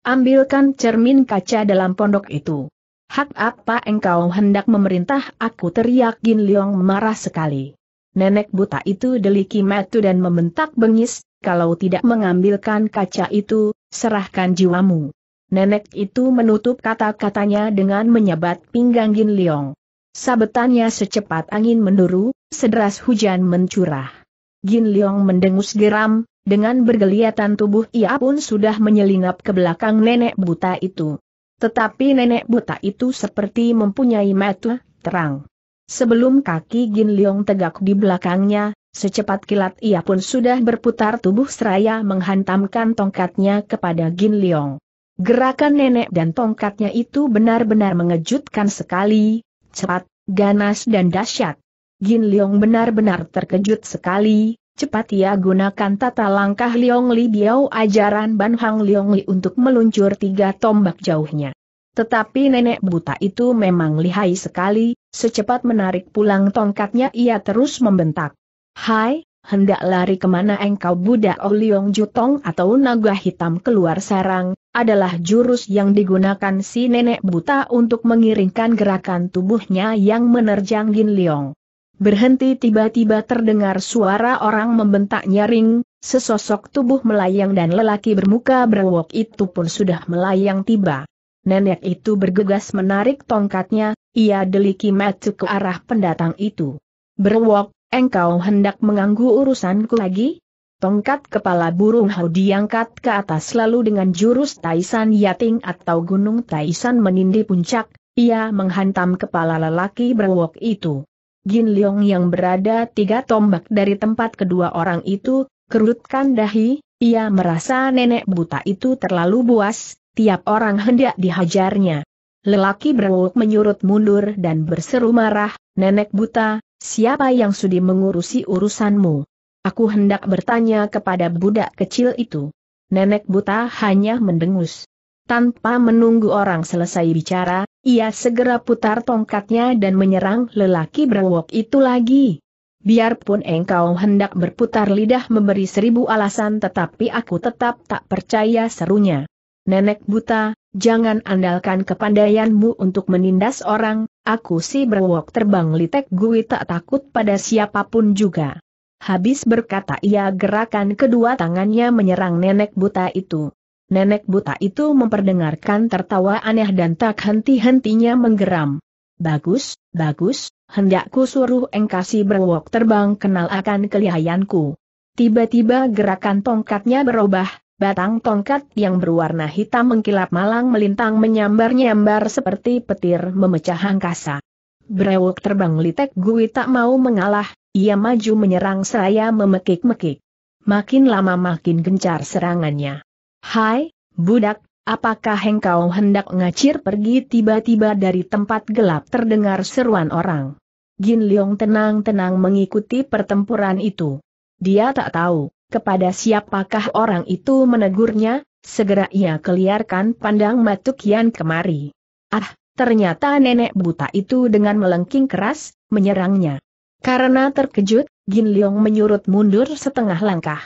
Speaker 1: Ambilkan cermin kaca dalam pondok itu. Hak apa engkau hendak memerintah aku teriak Gin Leong marah sekali. Nenek buta itu deliki matu dan membentak bengis, kalau tidak mengambilkan kaca itu, serahkan jiwamu. Nenek itu menutup kata-katanya dengan menyebat pinggang Gin Leong. Sabetannya secepat angin menduru, sederas hujan mencurah. Gin Leong mendengus geram, dengan bergeliatan tubuh ia pun sudah menyelinap ke belakang nenek buta itu. Tetapi nenek buta itu seperti mempunyai mata terang. Sebelum kaki Gin Leong tegak di belakangnya, secepat kilat ia pun sudah berputar tubuh seraya menghantamkan tongkatnya kepada Gin Leong. Gerakan nenek dan tongkatnya itu benar-benar mengejutkan sekali, cepat, ganas dan dahsyat. Jin Liong benar-benar terkejut sekali, cepat ia gunakan tata langkah Liong Li Biao ajaran Ban Hang Liong Li untuk meluncur tiga tombak jauhnya. Tetapi nenek buta itu memang lihai sekali, secepat menarik pulang tongkatnya ia terus membentak. Hai, hendak lari kemana engkau budak Oliong Jutong atau naga hitam keluar sarang, adalah jurus yang digunakan si nenek buta untuk mengiringkan gerakan tubuhnya yang menerjang Gin Leong. Berhenti tiba-tiba terdengar suara orang membentak nyaring, sesosok tubuh melayang dan lelaki bermuka berwok itu pun sudah melayang tiba. Nenek itu bergegas menarik tongkatnya, ia deliki mata ke arah pendatang itu. Berwok, engkau hendak mengganggu urusanku lagi? Tongkat kepala burung hau diangkat ke atas lalu dengan jurus Taisan Yating atau Gunung Taisan menindi puncak, ia menghantam kepala lelaki berwok itu. Gin Leong yang berada tiga tombak dari tempat kedua orang itu, kerutkan dahi, ia merasa nenek buta itu terlalu buas, tiap orang hendak dihajarnya. Lelaki berwok menyurut mundur dan berseru marah, nenek buta, siapa yang sudi mengurusi urusanmu? Aku hendak bertanya kepada budak kecil itu. Nenek buta hanya mendengus. Tanpa menunggu orang selesai bicara, ia segera putar tongkatnya dan menyerang lelaki berwok itu lagi. Biarpun engkau hendak berputar lidah memberi seribu alasan tetapi aku tetap tak percaya serunya. Nenek buta, jangan andalkan kepandaianmu untuk menindas orang, aku si berwok terbang litek gue tak takut pada siapapun juga. Habis berkata ia gerakan kedua tangannya menyerang nenek buta itu. Nenek buta itu memperdengarkan tertawa aneh dan tak henti-hentinya menggeram. Bagus, bagus, hendakku suruh engkasi berwok terbang kenal akan kelihayanku. Tiba-tiba gerakan tongkatnya berubah, batang tongkat yang berwarna hitam mengkilap malang melintang menyambar-nyambar seperti petir memecah angkasa. Brewok terbang litek gui tak mau mengalah, ia maju menyerang seraya memekik-mekik. Makin lama makin gencar serangannya. Hai, budak, apakah engkau hendak ngacir pergi tiba-tiba dari tempat gelap terdengar seruan orang. Jin Leong tenang-tenang mengikuti pertempuran itu. Dia tak tahu, kepada siapakah orang itu menegurnya, segera ia keliarkan pandang matukian kemari. Ah, ternyata nenek buta itu dengan melengking keras, menyerangnya. Karena terkejut, Gin Leong menyurut mundur setengah langkah.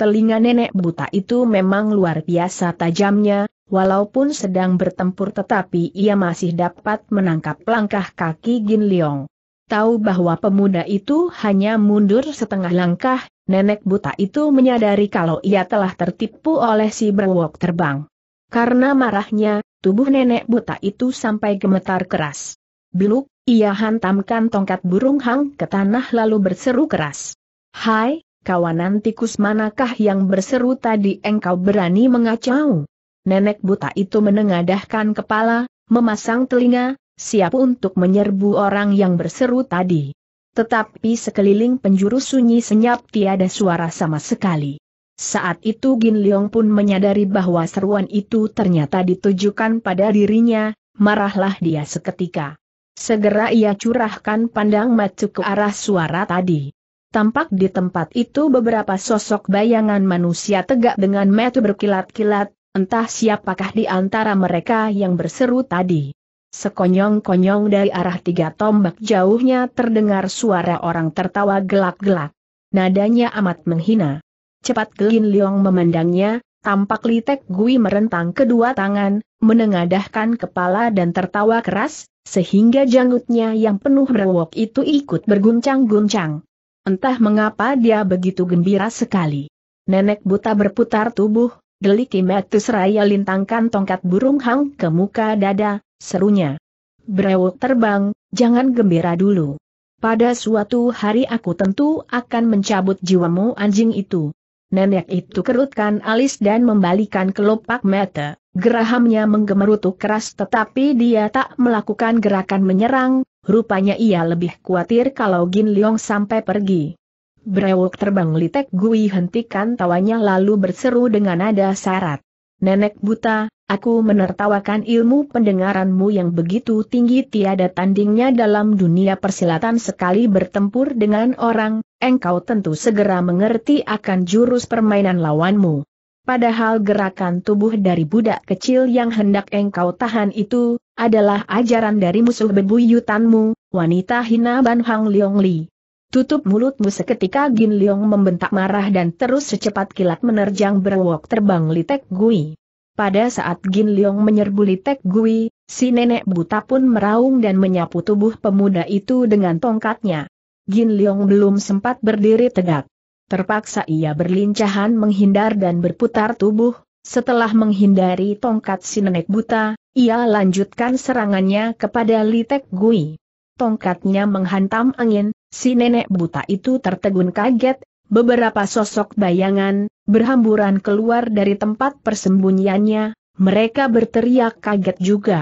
Speaker 1: Telinga nenek buta itu memang luar biasa tajamnya, walaupun sedang bertempur tetapi ia masih dapat menangkap langkah kaki Gin Leong. Tahu bahwa pemuda itu hanya mundur setengah langkah, nenek buta itu menyadari kalau ia telah tertipu oleh si berwok terbang. Karena marahnya, tubuh nenek buta itu sampai gemetar keras. Biluk, ia hantamkan tongkat burung hang ke tanah lalu berseru keras. Hai, kawanan tikus manakah yang berseru tadi engkau berani mengacau? Nenek buta itu menengadahkan kepala, memasang telinga, siap untuk menyerbu orang yang berseru tadi. Tetapi sekeliling penjuru sunyi senyap tiada suara sama sekali. Saat itu Gin Leong pun menyadari bahwa seruan itu ternyata ditujukan pada dirinya, marahlah dia seketika. Segera ia curahkan pandang matu ke arah suara tadi. Tampak di tempat itu beberapa sosok bayangan manusia tegak dengan metu berkilat-kilat, entah siapakah di antara mereka yang berseru tadi. Sekonyong-konyong dari arah tiga tombak jauhnya terdengar suara orang tertawa gelak-gelak. Nadanya amat menghina. Cepat Gelin Liong memandangnya, tampak Litek Gui merentang kedua tangan, menengadahkan kepala dan tertawa keras, sehingga janggutnya yang penuh rewok itu ikut berguncang-guncang. Entah mengapa dia begitu gembira sekali. Nenek buta berputar tubuh, Deliki Metus Raya lintangkan tongkat burung hang ke muka dada, serunya. Brewok terbang, jangan gembira dulu. Pada suatu hari aku tentu akan mencabut jiwamu anjing itu. Nenek itu kerutkan alis dan membalikan kelopak mata. Gerahamnya menggemerutu keras tetapi dia tak melakukan gerakan menyerang, rupanya ia lebih khawatir kalau Gin Leong sampai pergi. Brewok terbang litek Gui hentikan tawanya lalu berseru dengan nada syarat. Nenek buta, aku menertawakan ilmu pendengaranmu yang begitu tinggi tiada tandingnya dalam dunia persilatan sekali bertempur dengan orang, engkau tentu segera mengerti akan jurus permainan lawanmu. Padahal gerakan tubuh dari budak kecil yang hendak engkau tahan itu, adalah ajaran dari musuh bebuyutanmu, wanita hina Ban Hang Leong Li. Tutup mulutmu seketika Gin Leong membentak marah dan terus secepat kilat menerjang berwok terbang Litek Gui. Pada saat Gin Leong menyerbu Litek Gui, si nenek buta pun meraung dan menyapu tubuh pemuda itu dengan tongkatnya. Gin Leong belum sempat berdiri tegak. Terpaksa ia berlincahan menghindar dan berputar tubuh, setelah menghindari tongkat si nenek buta, ia lanjutkan serangannya kepada Litek Gui. Tongkatnya menghantam angin, Si nenek buta itu tertegun kaget, beberapa sosok bayangan, berhamburan keluar dari tempat persembunyiannya, mereka berteriak kaget juga.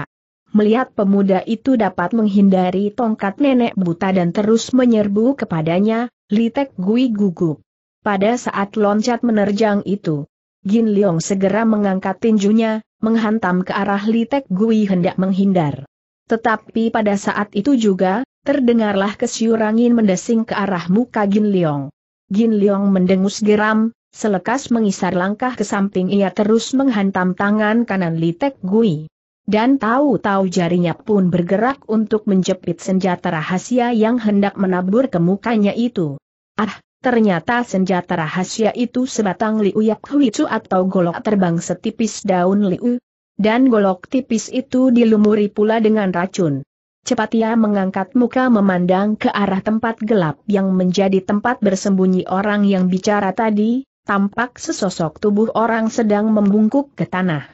Speaker 1: Melihat pemuda itu dapat menghindari tongkat nenek buta dan terus menyerbu kepadanya, Litek Gui gugup. Pada saat loncat menerjang itu, Gin Leong segera mengangkat tinjunya, menghantam ke arah Litek Gui hendak menghindar. Tetapi pada saat itu juga, terdengarlah kesiur angin mendesing ke arah muka Gin Leong. Gin Leong mendengus geram, selekas mengisar langkah ke samping ia terus menghantam tangan kanan Li Litek Gui. Dan tahu-tahu jarinya pun bergerak untuk menjepit senjata rahasia yang hendak menabur ke mukanya itu. Ah, ternyata senjata rahasia itu sebatang liu yak huicu atau golok terbang setipis daun liu. Dan golok tipis itu dilumuri pula dengan racun. Cepat ia mengangkat muka memandang ke arah tempat gelap yang menjadi tempat bersembunyi orang yang bicara tadi, tampak sesosok tubuh orang sedang membungkuk ke tanah.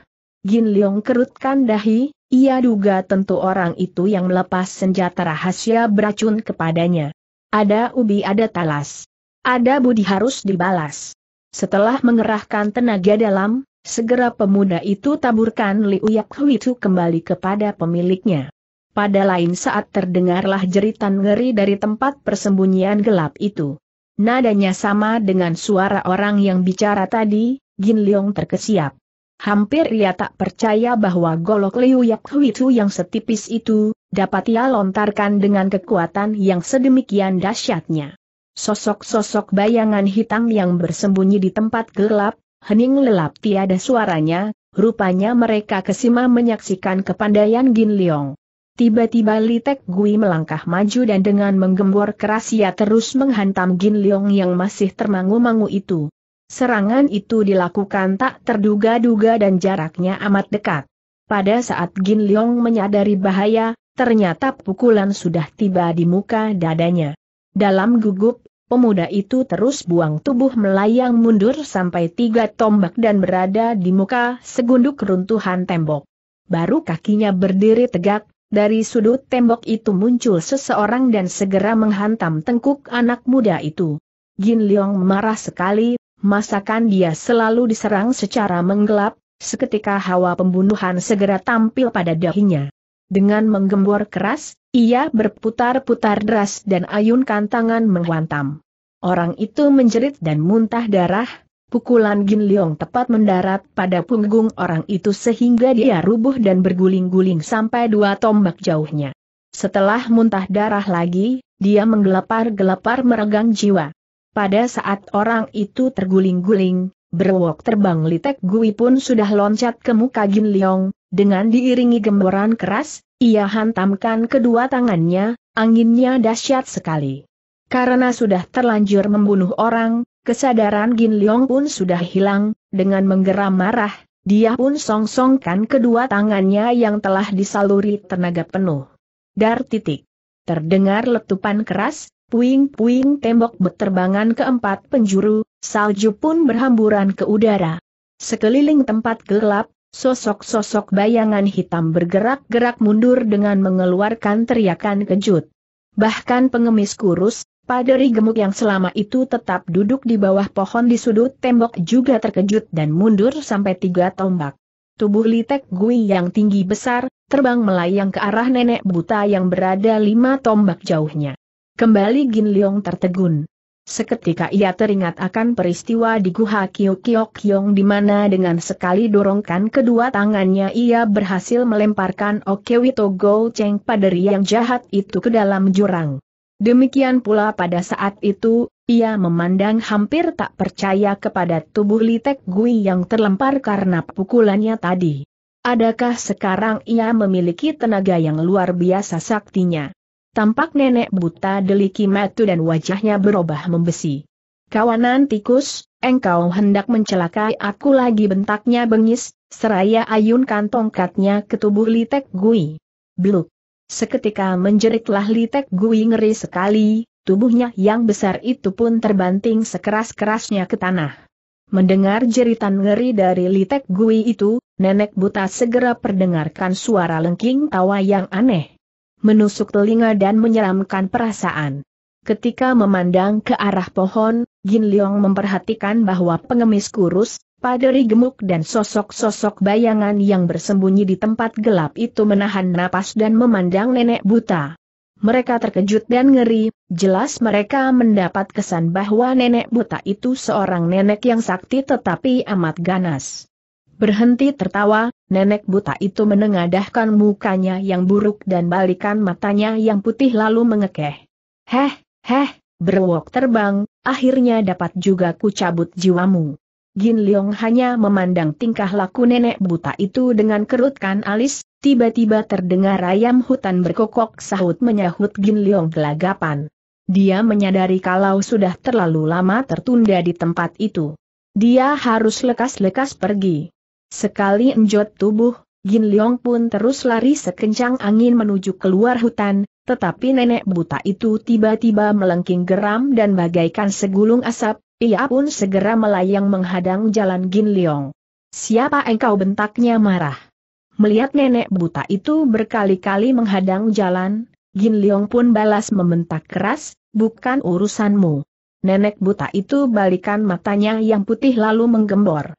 Speaker 1: Gin Leong kerutkan dahi, ia duga tentu orang itu yang melepas senjata rahasia beracun kepadanya. Ada ubi ada talas. Ada budi harus dibalas. Setelah mengerahkan tenaga dalam, Segera pemuda itu taburkan Liu Yak Hui kembali kepada pemiliknya pada lain saat terdengarlah jeritan ngeri dari tempat persembunyian gelap itu. Nadanya sama dengan suara orang yang bicara tadi, Gin Leong terkesiap. Hampir ia tak percaya bahwa golok Liu Yak Huitu yang setipis itu, dapat ia lontarkan dengan kekuatan yang sedemikian dahsyatnya. Sosok-sosok bayangan hitam yang bersembunyi di tempat gelap, hening lelap tiada suaranya, rupanya mereka kesima menyaksikan kepandaian Gin Leong. Tiba-tiba Litek Gui melangkah maju dan dengan menggembor keras ia terus menghantam Jin Leong yang masih termangu-mangu itu. Serangan itu dilakukan tak terduga-duga dan jaraknya amat dekat. Pada saat Jin Leong menyadari bahaya, ternyata pukulan sudah tiba di muka dadanya. Dalam gugup, pemuda itu terus buang tubuh melayang mundur sampai tiga tombak dan berada di muka segunduk runtuhan tembok. Baru kakinya berdiri tegak, dari sudut tembok itu muncul seseorang dan segera menghantam tengkuk anak muda itu. Jin Leong marah sekali, masakan dia selalu diserang secara menggelap, seketika hawa pembunuhan segera tampil pada dahinya. Dengan menggembor keras, ia berputar-putar deras dan ayunkan tangan menghantam. Orang itu menjerit dan muntah darah, Pukulan Gin Leong tepat mendarat pada punggung orang itu sehingga dia rubuh dan berguling-guling sampai dua tombak jauhnya. Setelah muntah darah lagi, dia menggelepar-gelepar meregang jiwa. Pada saat orang itu terguling-guling, berwok terbang Litek Gui pun sudah loncat ke muka Gin Leong, dengan diiringi gemboran keras, ia hantamkan kedua tangannya, anginnya dahsyat sekali. Karena sudah terlanjur membunuh orang, Kesadaran Gin Leong pun sudah hilang, dengan menggeram marah, dia pun songsongkan kedua tangannya yang telah disaluri tenaga penuh. Dar titik. Terdengar letupan keras, puing-puing tembok berterbangan ke empat penjuru, salju pun berhamburan ke udara. Sekeliling tempat gelap, sosok-sosok bayangan hitam bergerak-gerak mundur dengan mengeluarkan teriakan kejut. Bahkan pengemis kurus, Paderi gemuk yang selama itu tetap duduk di bawah pohon di sudut tembok juga terkejut dan mundur sampai tiga tombak. Tubuh Litek Gui yang tinggi besar, terbang melayang ke arah nenek buta yang berada lima tombak jauhnya. Kembali Gin Leong tertegun. Seketika ia teringat akan peristiwa di Guha Kiyong di mana dengan sekali dorongkan kedua tangannya ia berhasil melemparkan Okewito Go Cheng Paderi yang jahat itu ke dalam jurang. Demikian pula pada saat itu, ia memandang hampir tak percaya kepada tubuh Litek Gui yang terlempar karena pukulannya tadi. Adakah sekarang ia memiliki tenaga yang luar biasa saktinya? Tampak nenek buta deliki matu dan wajahnya berubah membesi. Kawanan tikus, engkau hendak mencelakai aku lagi bentaknya bengis, seraya ayunkan tongkatnya ke tubuh Litek Gui. Bluk. Seketika menjeritlah Litek Gui ngeri sekali, tubuhnya yang besar itu pun terbanting sekeras-kerasnya ke tanah. Mendengar jeritan ngeri dari Litek Gui itu, nenek buta segera perdengarkan suara lengking tawa yang aneh. Menusuk telinga dan menyeramkan perasaan. Ketika memandang ke arah pohon, Gin Leong memperhatikan bahwa pengemis kurus, Paderi gemuk dan sosok-sosok bayangan yang bersembunyi di tempat gelap itu menahan napas dan memandang nenek buta. Mereka terkejut dan ngeri, jelas mereka mendapat kesan bahwa nenek buta itu seorang nenek yang sakti tetapi amat ganas. Berhenti tertawa, nenek buta itu menengadahkan mukanya yang buruk dan balikan matanya yang putih lalu mengekeh. Heh, heh, berwok terbang, akhirnya dapat juga kucabut jiwamu. Gin Leong hanya memandang tingkah laku nenek buta itu dengan kerutkan alis, tiba-tiba terdengar ayam hutan berkokok sahut menyahut Gin Leong gelagapan. Dia menyadari kalau sudah terlalu lama tertunda di tempat itu. Dia harus lekas-lekas pergi. Sekali enjot tubuh, Gin Leong pun terus lari sekencang angin menuju keluar hutan, tetapi nenek buta itu tiba-tiba melengking geram dan bagaikan segulung asap, ia pun segera melayang menghadang jalan Gin Liong. Siapa engkau bentaknya marah? Melihat nenek buta itu berkali-kali menghadang jalan, Gin Liong pun balas membentak keras, bukan urusanmu. Nenek buta itu balikan matanya yang putih lalu menggembor.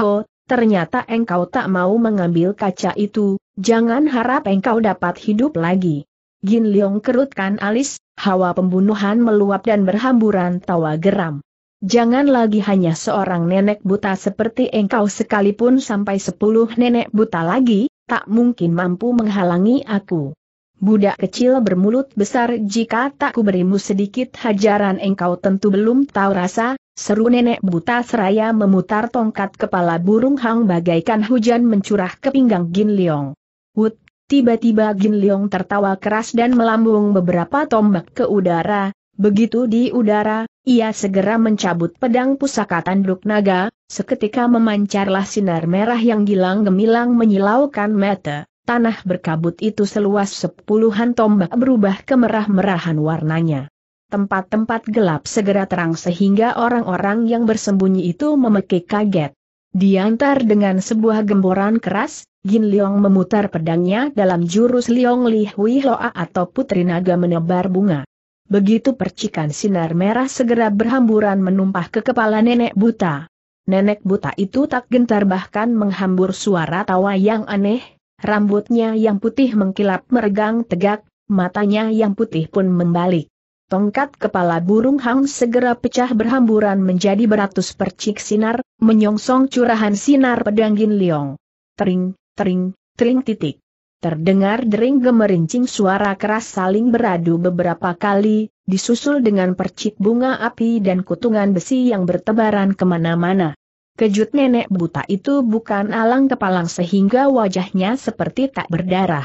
Speaker 1: Ho, ternyata engkau tak mau mengambil kaca itu, jangan harap engkau dapat hidup lagi. Gin Liong kerutkan alis, hawa pembunuhan meluap dan berhamburan tawa geram. Jangan lagi hanya seorang nenek buta seperti engkau sekalipun sampai sepuluh nenek buta lagi, tak mungkin mampu menghalangi aku. Budak kecil bermulut besar jika tak kuberimu sedikit hajaran engkau tentu belum tahu rasa, seru nenek buta seraya memutar tongkat kepala burung hang bagaikan hujan mencurah ke pinggang Gin Leong. Wut, tiba-tiba Gin Leong tertawa keras dan melambung beberapa tombak ke udara, begitu di udara, ia segera mencabut pedang pusaka tanduk naga, seketika memancarlah sinar merah yang gilang gemilang menyilaukan mata. Tanah berkabut itu seluas sepuluhan tombak berubah kemerah-merahan warnanya. Tempat-tempat gelap segera terang sehingga orang-orang yang bersembunyi itu memekik kaget. Diantar dengan sebuah gemboran keras, Gin Leong memutar pedangnya dalam jurus Leong Li Hui Loa atau Putri Naga menebar bunga. Begitu percikan sinar merah segera berhamburan menumpah ke kepala nenek buta. Nenek buta itu tak gentar bahkan menghambur suara tawa yang aneh, rambutnya yang putih mengkilap meregang tegak, matanya yang putih pun membalik. Tongkat kepala burung hang segera pecah berhamburan menjadi beratus percik sinar, menyongsong curahan sinar pedang Gin Liong. Tering, tering, tering titik. Terdengar dering gemerincing suara keras saling beradu beberapa kali, disusul dengan percik bunga api dan kutungan besi yang bertebaran kemana-mana. Kejut nenek buta itu bukan alang kepalang sehingga wajahnya seperti tak berdarah.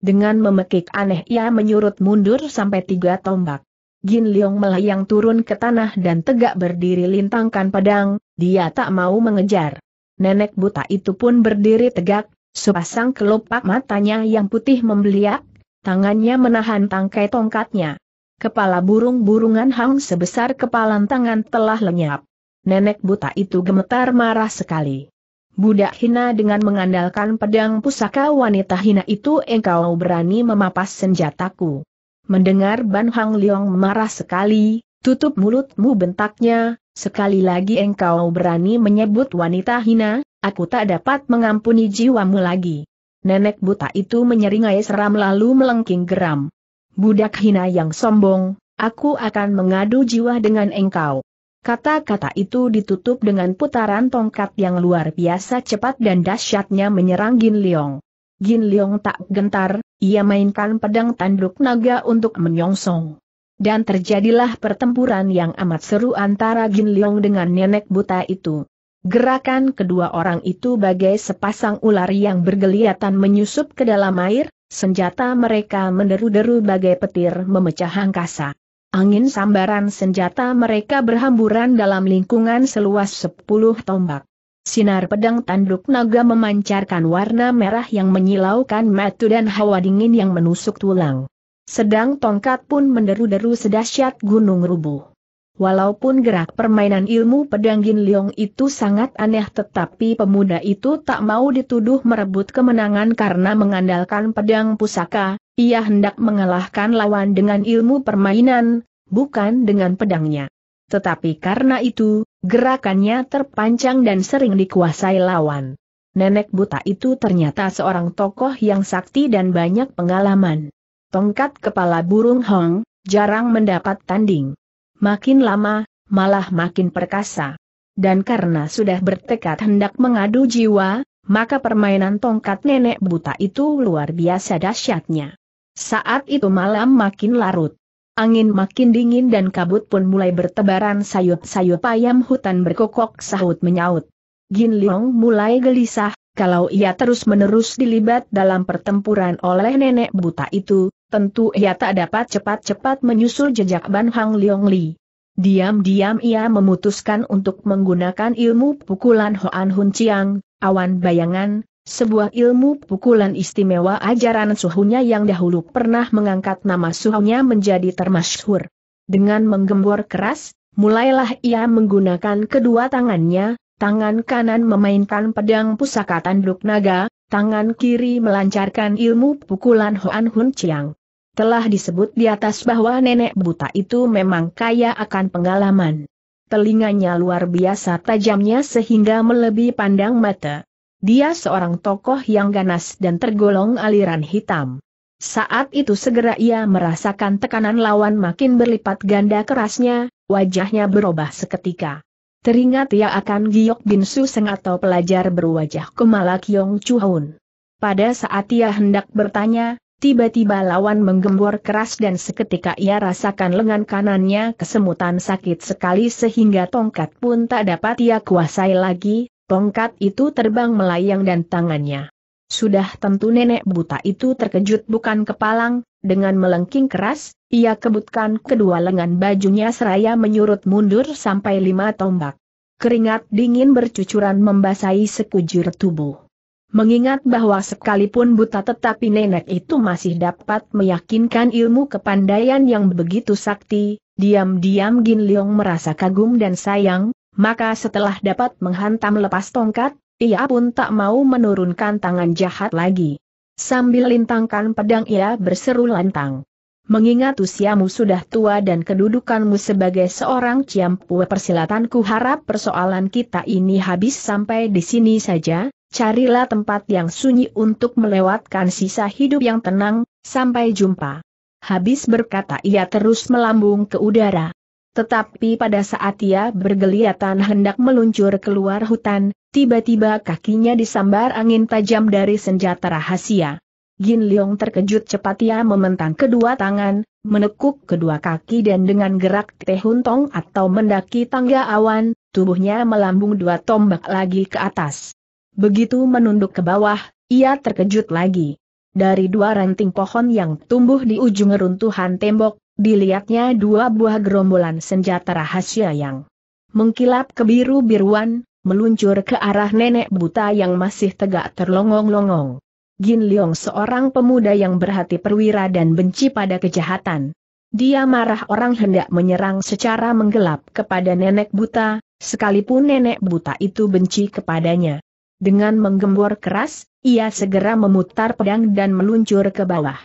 Speaker 1: Dengan memekik aneh ia menyurut mundur sampai tiga tombak. Jin Leong melayang turun ke tanah dan tegak berdiri lintangkan pedang, dia tak mau mengejar. Nenek buta itu pun berdiri tegak, Sepasang kelopak matanya yang putih membeliak, tangannya menahan tangkai tongkatnya. Kepala burung-burungan Hang sebesar kepalan tangan telah lenyap. Nenek buta itu gemetar marah sekali. Budak hina dengan mengandalkan pedang pusaka wanita hina itu engkau berani memapas senjataku. Mendengar Ban Hang Leong marah sekali, tutup mulutmu bentaknya, sekali lagi engkau berani menyebut wanita hina, aku tak dapat mengampuni jiwamu lagi. Nenek buta itu menyeringai seram lalu melengking geram. Budak hina yang sombong, aku akan mengadu jiwa dengan engkau. Kata-kata itu ditutup dengan putaran tongkat yang luar biasa cepat dan dahsyatnya menyerang Gin Leong. Gin Leong tak gentar, ia mainkan pedang tanduk naga untuk menyongsong. Dan terjadilah pertempuran yang amat seru antara Gin Leong dengan nenek buta itu. Gerakan kedua orang itu bagai sepasang ular yang bergeliatan menyusup ke dalam air, senjata mereka menderu-deru bagai petir memecah angkasa. Angin sambaran senjata mereka berhamburan dalam lingkungan seluas sepuluh tombak. Sinar pedang tanduk naga memancarkan warna merah yang menyilaukan mata dan hawa dingin yang menusuk tulang. Sedang tongkat pun menderu-deru sedahsyat gunung rubuh. Walaupun gerak permainan ilmu pedang Gin Leong itu sangat aneh tetapi pemuda itu tak mau dituduh merebut kemenangan karena mengandalkan pedang pusaka, ia hendak mengalahkan lawan dengan ilmu permainan, bukan dengan pedangnya. Tetapi karena itu, gerakannya terpanjang dan sering dikuasai lawan. Nenek buta itu ternyata seorang tokoh yang sakti dan banyak pengalaman. Tongkat kepala burung Hong, jarang mendapat tanding makin lama, malah makin perkasa. Dan karena sudah bertekad hendak mengadu jiwa, maka permainan tongkat nenek buta itu luar biasa dahsyatnya. Saat itu malam makin larut. Angin makin dingin dan kabut pun mulai bertebaran sayup-sayup ayam hutan berkokok sahut menyaut. Gin Leong mulai gelisah, kalau ia terus-menerus dilibat dalam pertempuran oleh nenek buta itu, tentu ia tak dapat cepat-cepat menyusul jejak Ban Hang Leong Li. Diam-diam ia memutuskan untuk menggunakan ilmu pukulan Hoan Hun Chiang, awan bayangan, sebuah ilmu pukulan istimewa ajaran suhunya yang dahulu pernah mengangkat nama suhunya menjadi termasyhur. Dengan menggembor keras, mulailah ia menggunakan kedua tangannya, tangan kanan memainkan pedang pusaka tanduk naga, tangan kiri melancarkan ilmu pukulan Hoan Hun Chiang. Telah disebut di atas bahwa nenek buta itu memang kaya akan pengalaman. Telinganya luar biasa tajamnya sehingga melebihi pandang mata. Dia seorang tokoh yang ganas dan tergolong aliran hitam. Saat itu segera ia merasakan tekanan lawan makin berlipat ganda kerasnya, wajahnya berubah seketika. Teringat ia akan Giok Bin seng atau pelajar berwajah Kumala Kyong Chuhun. Pada saat ia hendak bertanya, Tiba-tiba lawan menggembor keras dan seketika ia rasakan lengan kanannya kesemutan sakit sekali sehingga tongkat pun tak dapat ia kuasai lagi, tongkat itu terbang melayang dan tangannya. Sudah tentu nenek buta itu terkejut bukan kepalang, dengan melengking keras, ia kebutkan kedua lengan bajunya seraya menyurut mundur sampai lima tombak. Keringat dingin bercucuran membasahi sekujur tubuh. Mengingat bahwa sekalipun buta tetapi nenek itu masih dapat meyakinkan ilmu kepandaian yang begitu sakti, diam-diam Gin Leong merasa kagum dan sayang, maka setelah dapat menghantam lepas tongkat, ia pun tak mau menurunkan tangan jahat lagi. Sambil lintangkan pedang ia berseru lantang. Mengingat usiamu sudah tua dan kedudukanmu sebagai seorang ciampu persilatanku harap persoalan kita ini habis sampai di sini saja, carilah tempat yang sunyi untuk melewatkan sisa hidup yang tenang, sampai jumpa. Habis berkata ia terus melambung ke udara. Tetapi pada saat ia bergeliatan hendak meluncur keluar hutan, tiba-tiba kakinya disambar angin tajam dari senjata rahasia. Gin Leong terkejut cepat ia mementang kedua tangan, menekuk kedua kaki dan dengan gerak tehuntong atau mendaki tangga awan, tubuhnya melambung dua tombak lagi ke atas. Begitu menunduk ke bawah, ia terkejut lagi. Dari dua ranting pohon yang tumbuh di ujung runtuhan tembok, dilihatnya dua buah gerombolan senjata rahasia yang mengkilap kebiru-biruan, meluncur ke arah nenek buta yang masih tegak terlongong-longong. Jin Leong seorang pemuda yang berhati perwira dan benci pada kejahatan. Dia marah orang hendak menyerang secara menggelap kepada nenek buta, sekalipun nenek buta itu benci kepadanya. Dengan menggembor keras, ia segera memutar pedang dan meluncur ke bawah.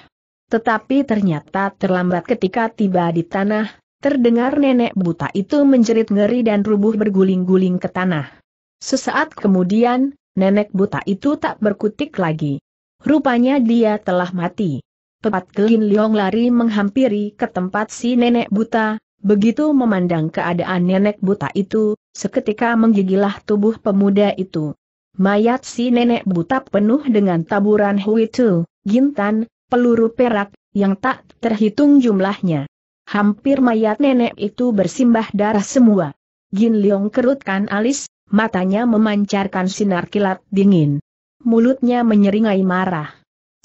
Speaker 1: Tetapi ternyata terlambat ketika tiba di tanah, terdengar nenek buta itu menjerit ngeri dan rubuh berguling-guling ke tanah. Sesaat kemudian, nenek buta itu tak berkutik lagi. Rupanya dia telah mati. Pepat Kelin Liong lari menghampiri ke tempat si nenek buta, begitu memandang keadaan nenek buta itu, seketika menggigilah tubuh pemuda itu. Mayat si nenek buta penuh dengan taburan huitu, gintan, peluru perak, yang tak terhitung jumlahnya. Hampir mayat nenek itu bersimbah darah semua. Gin Leong kerutkan alis, matanya memancarkan sinar kilat dingin. Mulutnya menyeringai marah.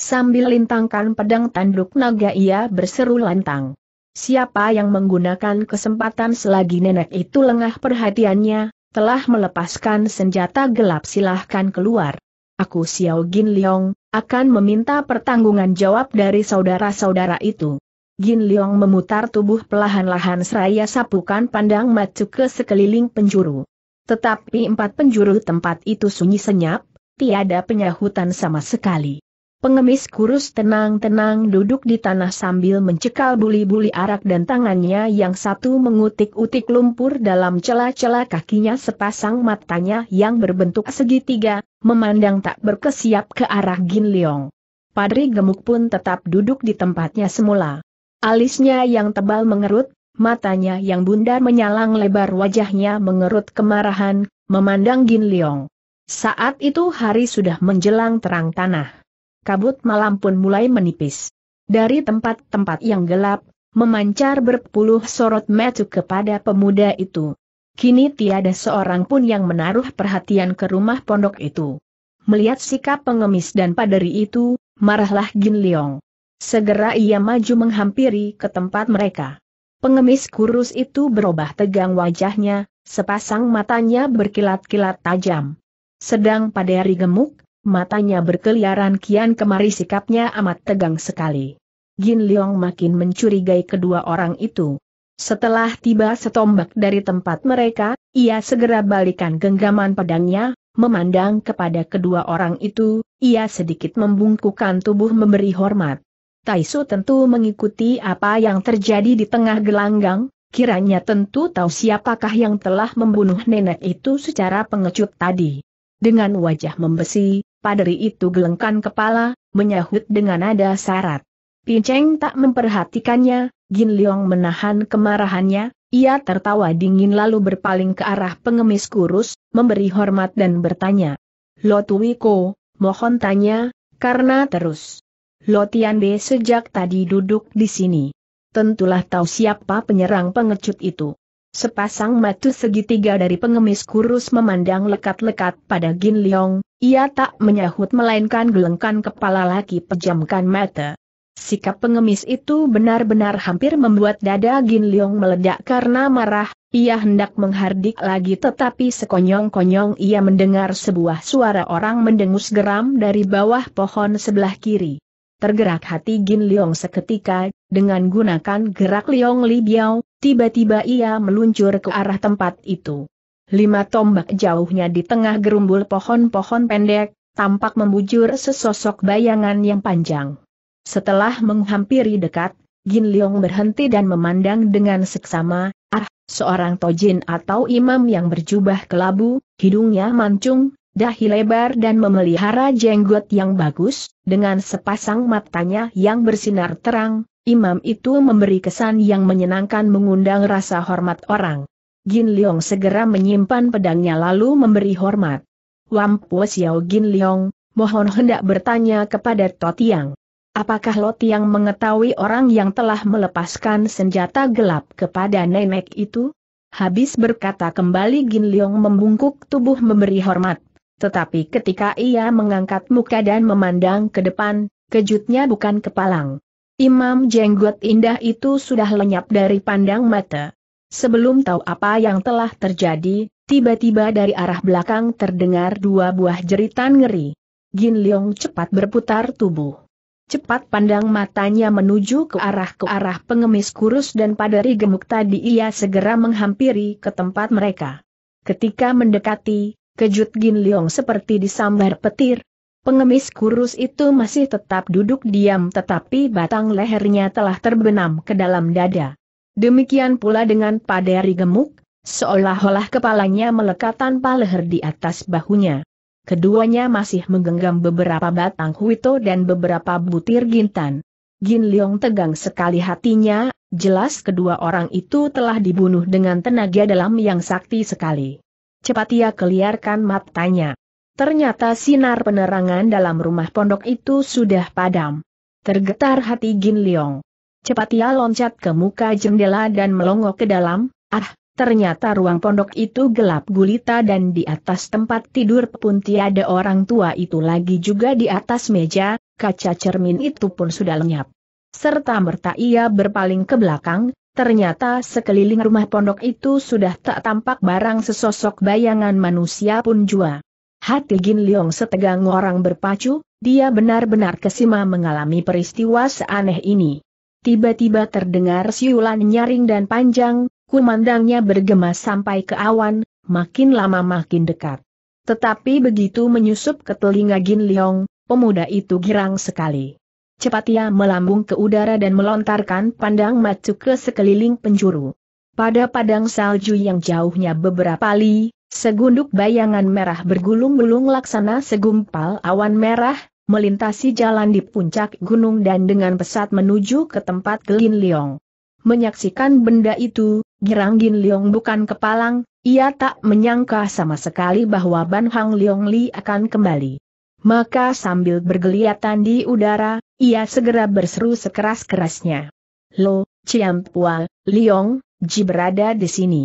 Speaker 1: Sambil lintangkan pedang tanduk naga ia berseru lantang. Siapa yang menggunakan kesempatan selagi nenek itu lengah perhatiannya, telah melepaskan senjata gelap silahkan keluar. Aku Xiao Gin Leong, akan meminta pertanggungan jawab dari saudara-saudara itu. Gin Leong memutar tubuh pelahan-lahan seraya sapukan pandang macu ke sekeliling penjuru. Tetapi empat penjuru tempat itu sunyi senyap, tiada penyahutan sama sekali. Pengemis kurus tenang-tenang duduk di tanah sambil mencekal buli-buli arak dan tangannya yang satu mengutik-utik lumpur dalam celah-celah kakinya sepasang matanya yang berbentuk segitiga, memandang tak berkesiap ke arah Gin Leong. Padri gemuk pun tetap duduk di tempatnya semula. Alisnya yang tebal mengerut, matanya yang bundar menyalang lebar wajahnya mengerut kemarahan, memandang Gin Leong. Saat itu hari sudah menjelang terang tanah kabut malam pun mulai menipis. Dari tempat-tempat yang gelap, memancar berpuluh sorot mata kepada pemuda itu. Kini tiada seorang pun yang menaruh perhatian ke rumah pondok itu. Melihat sikap pengemis dan paderi itu, marahlah Gin Leong. Segera ia maju menghampiri ke tempat mereka. Pengemis kurus itu berubah tegang wajahnya, sepasang matanya berkilat-kilat tajam. Sedang paderi gemuk, Matanya berkeliaran kian kemari sikapnya amat tegang sekali. Gin Leong makin mencurigai kedua orang itu. Setelah tiba setombak dari tempat mereka, ia segera balikan genggaman pedangnya, memandang kepada kedua orang itu, ia sedikit membungkukan tubuh memberi hormat. Taisu tentu mengikuti apa yang terjadi di tengah gelanggang, kiranya tentu tahu siapakah yang telah membunuh nenek itu secara pengecut tadi. Dengan wajah membesi, Padri itu gelengkan kepala, menyahut dengan nada syarat. Pinceng tak memperhatikannya, Gin Leong menahan kemarahannya, ia tertawa dingin lalu berpaling ke arah pengemis kurus, memberi hormat dan bertanya. Lotuiko, mohon tanya, karena terus. Lotian B sejak tadi duduk di sini. Tentulah tahu siapa penyerang pengecut itu. Sepasang mata segitiga dari pengemis kurus memandang lekat-lekat pada Gin Leong, ia tak menyahut melainkan gelengkan kepala laki pejamkan mata. Sikap pengemis itu benar-benar hampir membuat dada Gin Leong meledak karena marah, ia hendak menghardik lagi tetapi sekonyong-konyong ia mendengar sebuah suara orang mendengus geram dari bawah pohon sebelah kiri. Tergerak hati Gin Leong seketika, dengan gunakan gerak Leong Li Biao, tiba-tiba ia meluncur ke arah tempat itu. Lima tombak jauhnya di tengah gerumbul pohon-pohon pendek, tampak membujur sesosok bayangan yang panjang. Setelah menghampiri dekat, Gin Leong berhenti dan memandang dengan seksama, ah, seorang tojin atau imam yang berjubah kelabu, hidungnya mancung, dahi lebar dan memelihara jenggot yang bagus, dengan sepasang matanya yang bersinar terang, imam itu memberi kesan yang menyenangkan mengundang rasa hormat orang. Gin Leong segera menyimpan pedangnya lalu memberi hormat. Wampu Xiao Gin Leong, mohon hendak bertanya kepada Totiang. Apakah Lotiang mengetahui orang yang telah melepaskan senjata gelap kepada nenek itu? Habis berkata kembali Gin Leong membungkuk tubuh memberi hormat tetapi ketika ia mengangkat muka dan memandang ke depan, kejutnya bukan kepalang. Imam jenggot indah itu sudah lenyap dari pandang mata. Sebelum tahu apa yang telah terjadi, tiba-tiba dari arah belakang terdengar dua buah jeritan ngeri. Gin Leong cepat berputar tubuh. Cepat pandang matanya menuju ke arah ke arah pengemis kurus dan padari gemuk tadi ia segera menghampiri ke tempat mereka. Ketika mendekati, Kejut Gin Leong seperti disambar petir. Pengemis kurus itu masih tetap duduk diam tetapi batang lehernya telah terbenam ke dalam dada. Demikian pula dengan paderi gemuk, seolah-olah kepalanya melekat tanpa leher di atas bahunya. Keduanya masih menggenggam beberapa batang huito dan beberapa butir gintan. Gin Leong tegang sekali hatinya, jelas kedua orang itu telah dibunuh dengan tenaga dalam yang sakti sekali cepat ia keliarkan matanya. Ternyata sinar penerangan dalam rumah pondok itu sudah padam. Tergetar hati Gin Leong. Cepat ia loncat ke muka jendela dan melongok ke dalam, ah, ternyata ruang pondok itu gelap gulita dan di atas tempat tidur pun tiada orang tua itu lagi juga di atas meja, kaca cermin itu pun sudah lenyap. Serta merta ia berpaling ke belakang, Ternyata sekeliling rumah pondok itu sudah tak tampak barang sesosok bayangan manusia pun jua. Hati Gin Leong setegang orang berpacu, dia benar-benar kesima mengalami peristiwa seaneh ini. Tiba-tiba terdengar siulan nyaring dan panjang, kumandangnya bergema sampai ke awan, makin lama makin dekat. Tetapi begitu menyusup ke telinga Gin Leong, pemuda itu girang sekali. Cepat ia melambung ke udara dan melontarkan pandang macu ke sekeliling penjuru. Pada padang salju yang jauhnya beberapa li, segunduk bayangan merah bergulung-gulung laksana segumpal awan merah, melintasi jalan di puncak gunung dan dengan pesat menuju ke tempat Gelin Liong. Menyaksikan benda itu, Girang Gin Liong bukan kepalang, ia tak menyangka sama sekali bahwa Ban Hang Liong Li akan kembali. Maka sambil bergeliatan di udara, ia segera berseru sekeras-kerasnya. Lo, Pua, Liong, Ji berada di sini.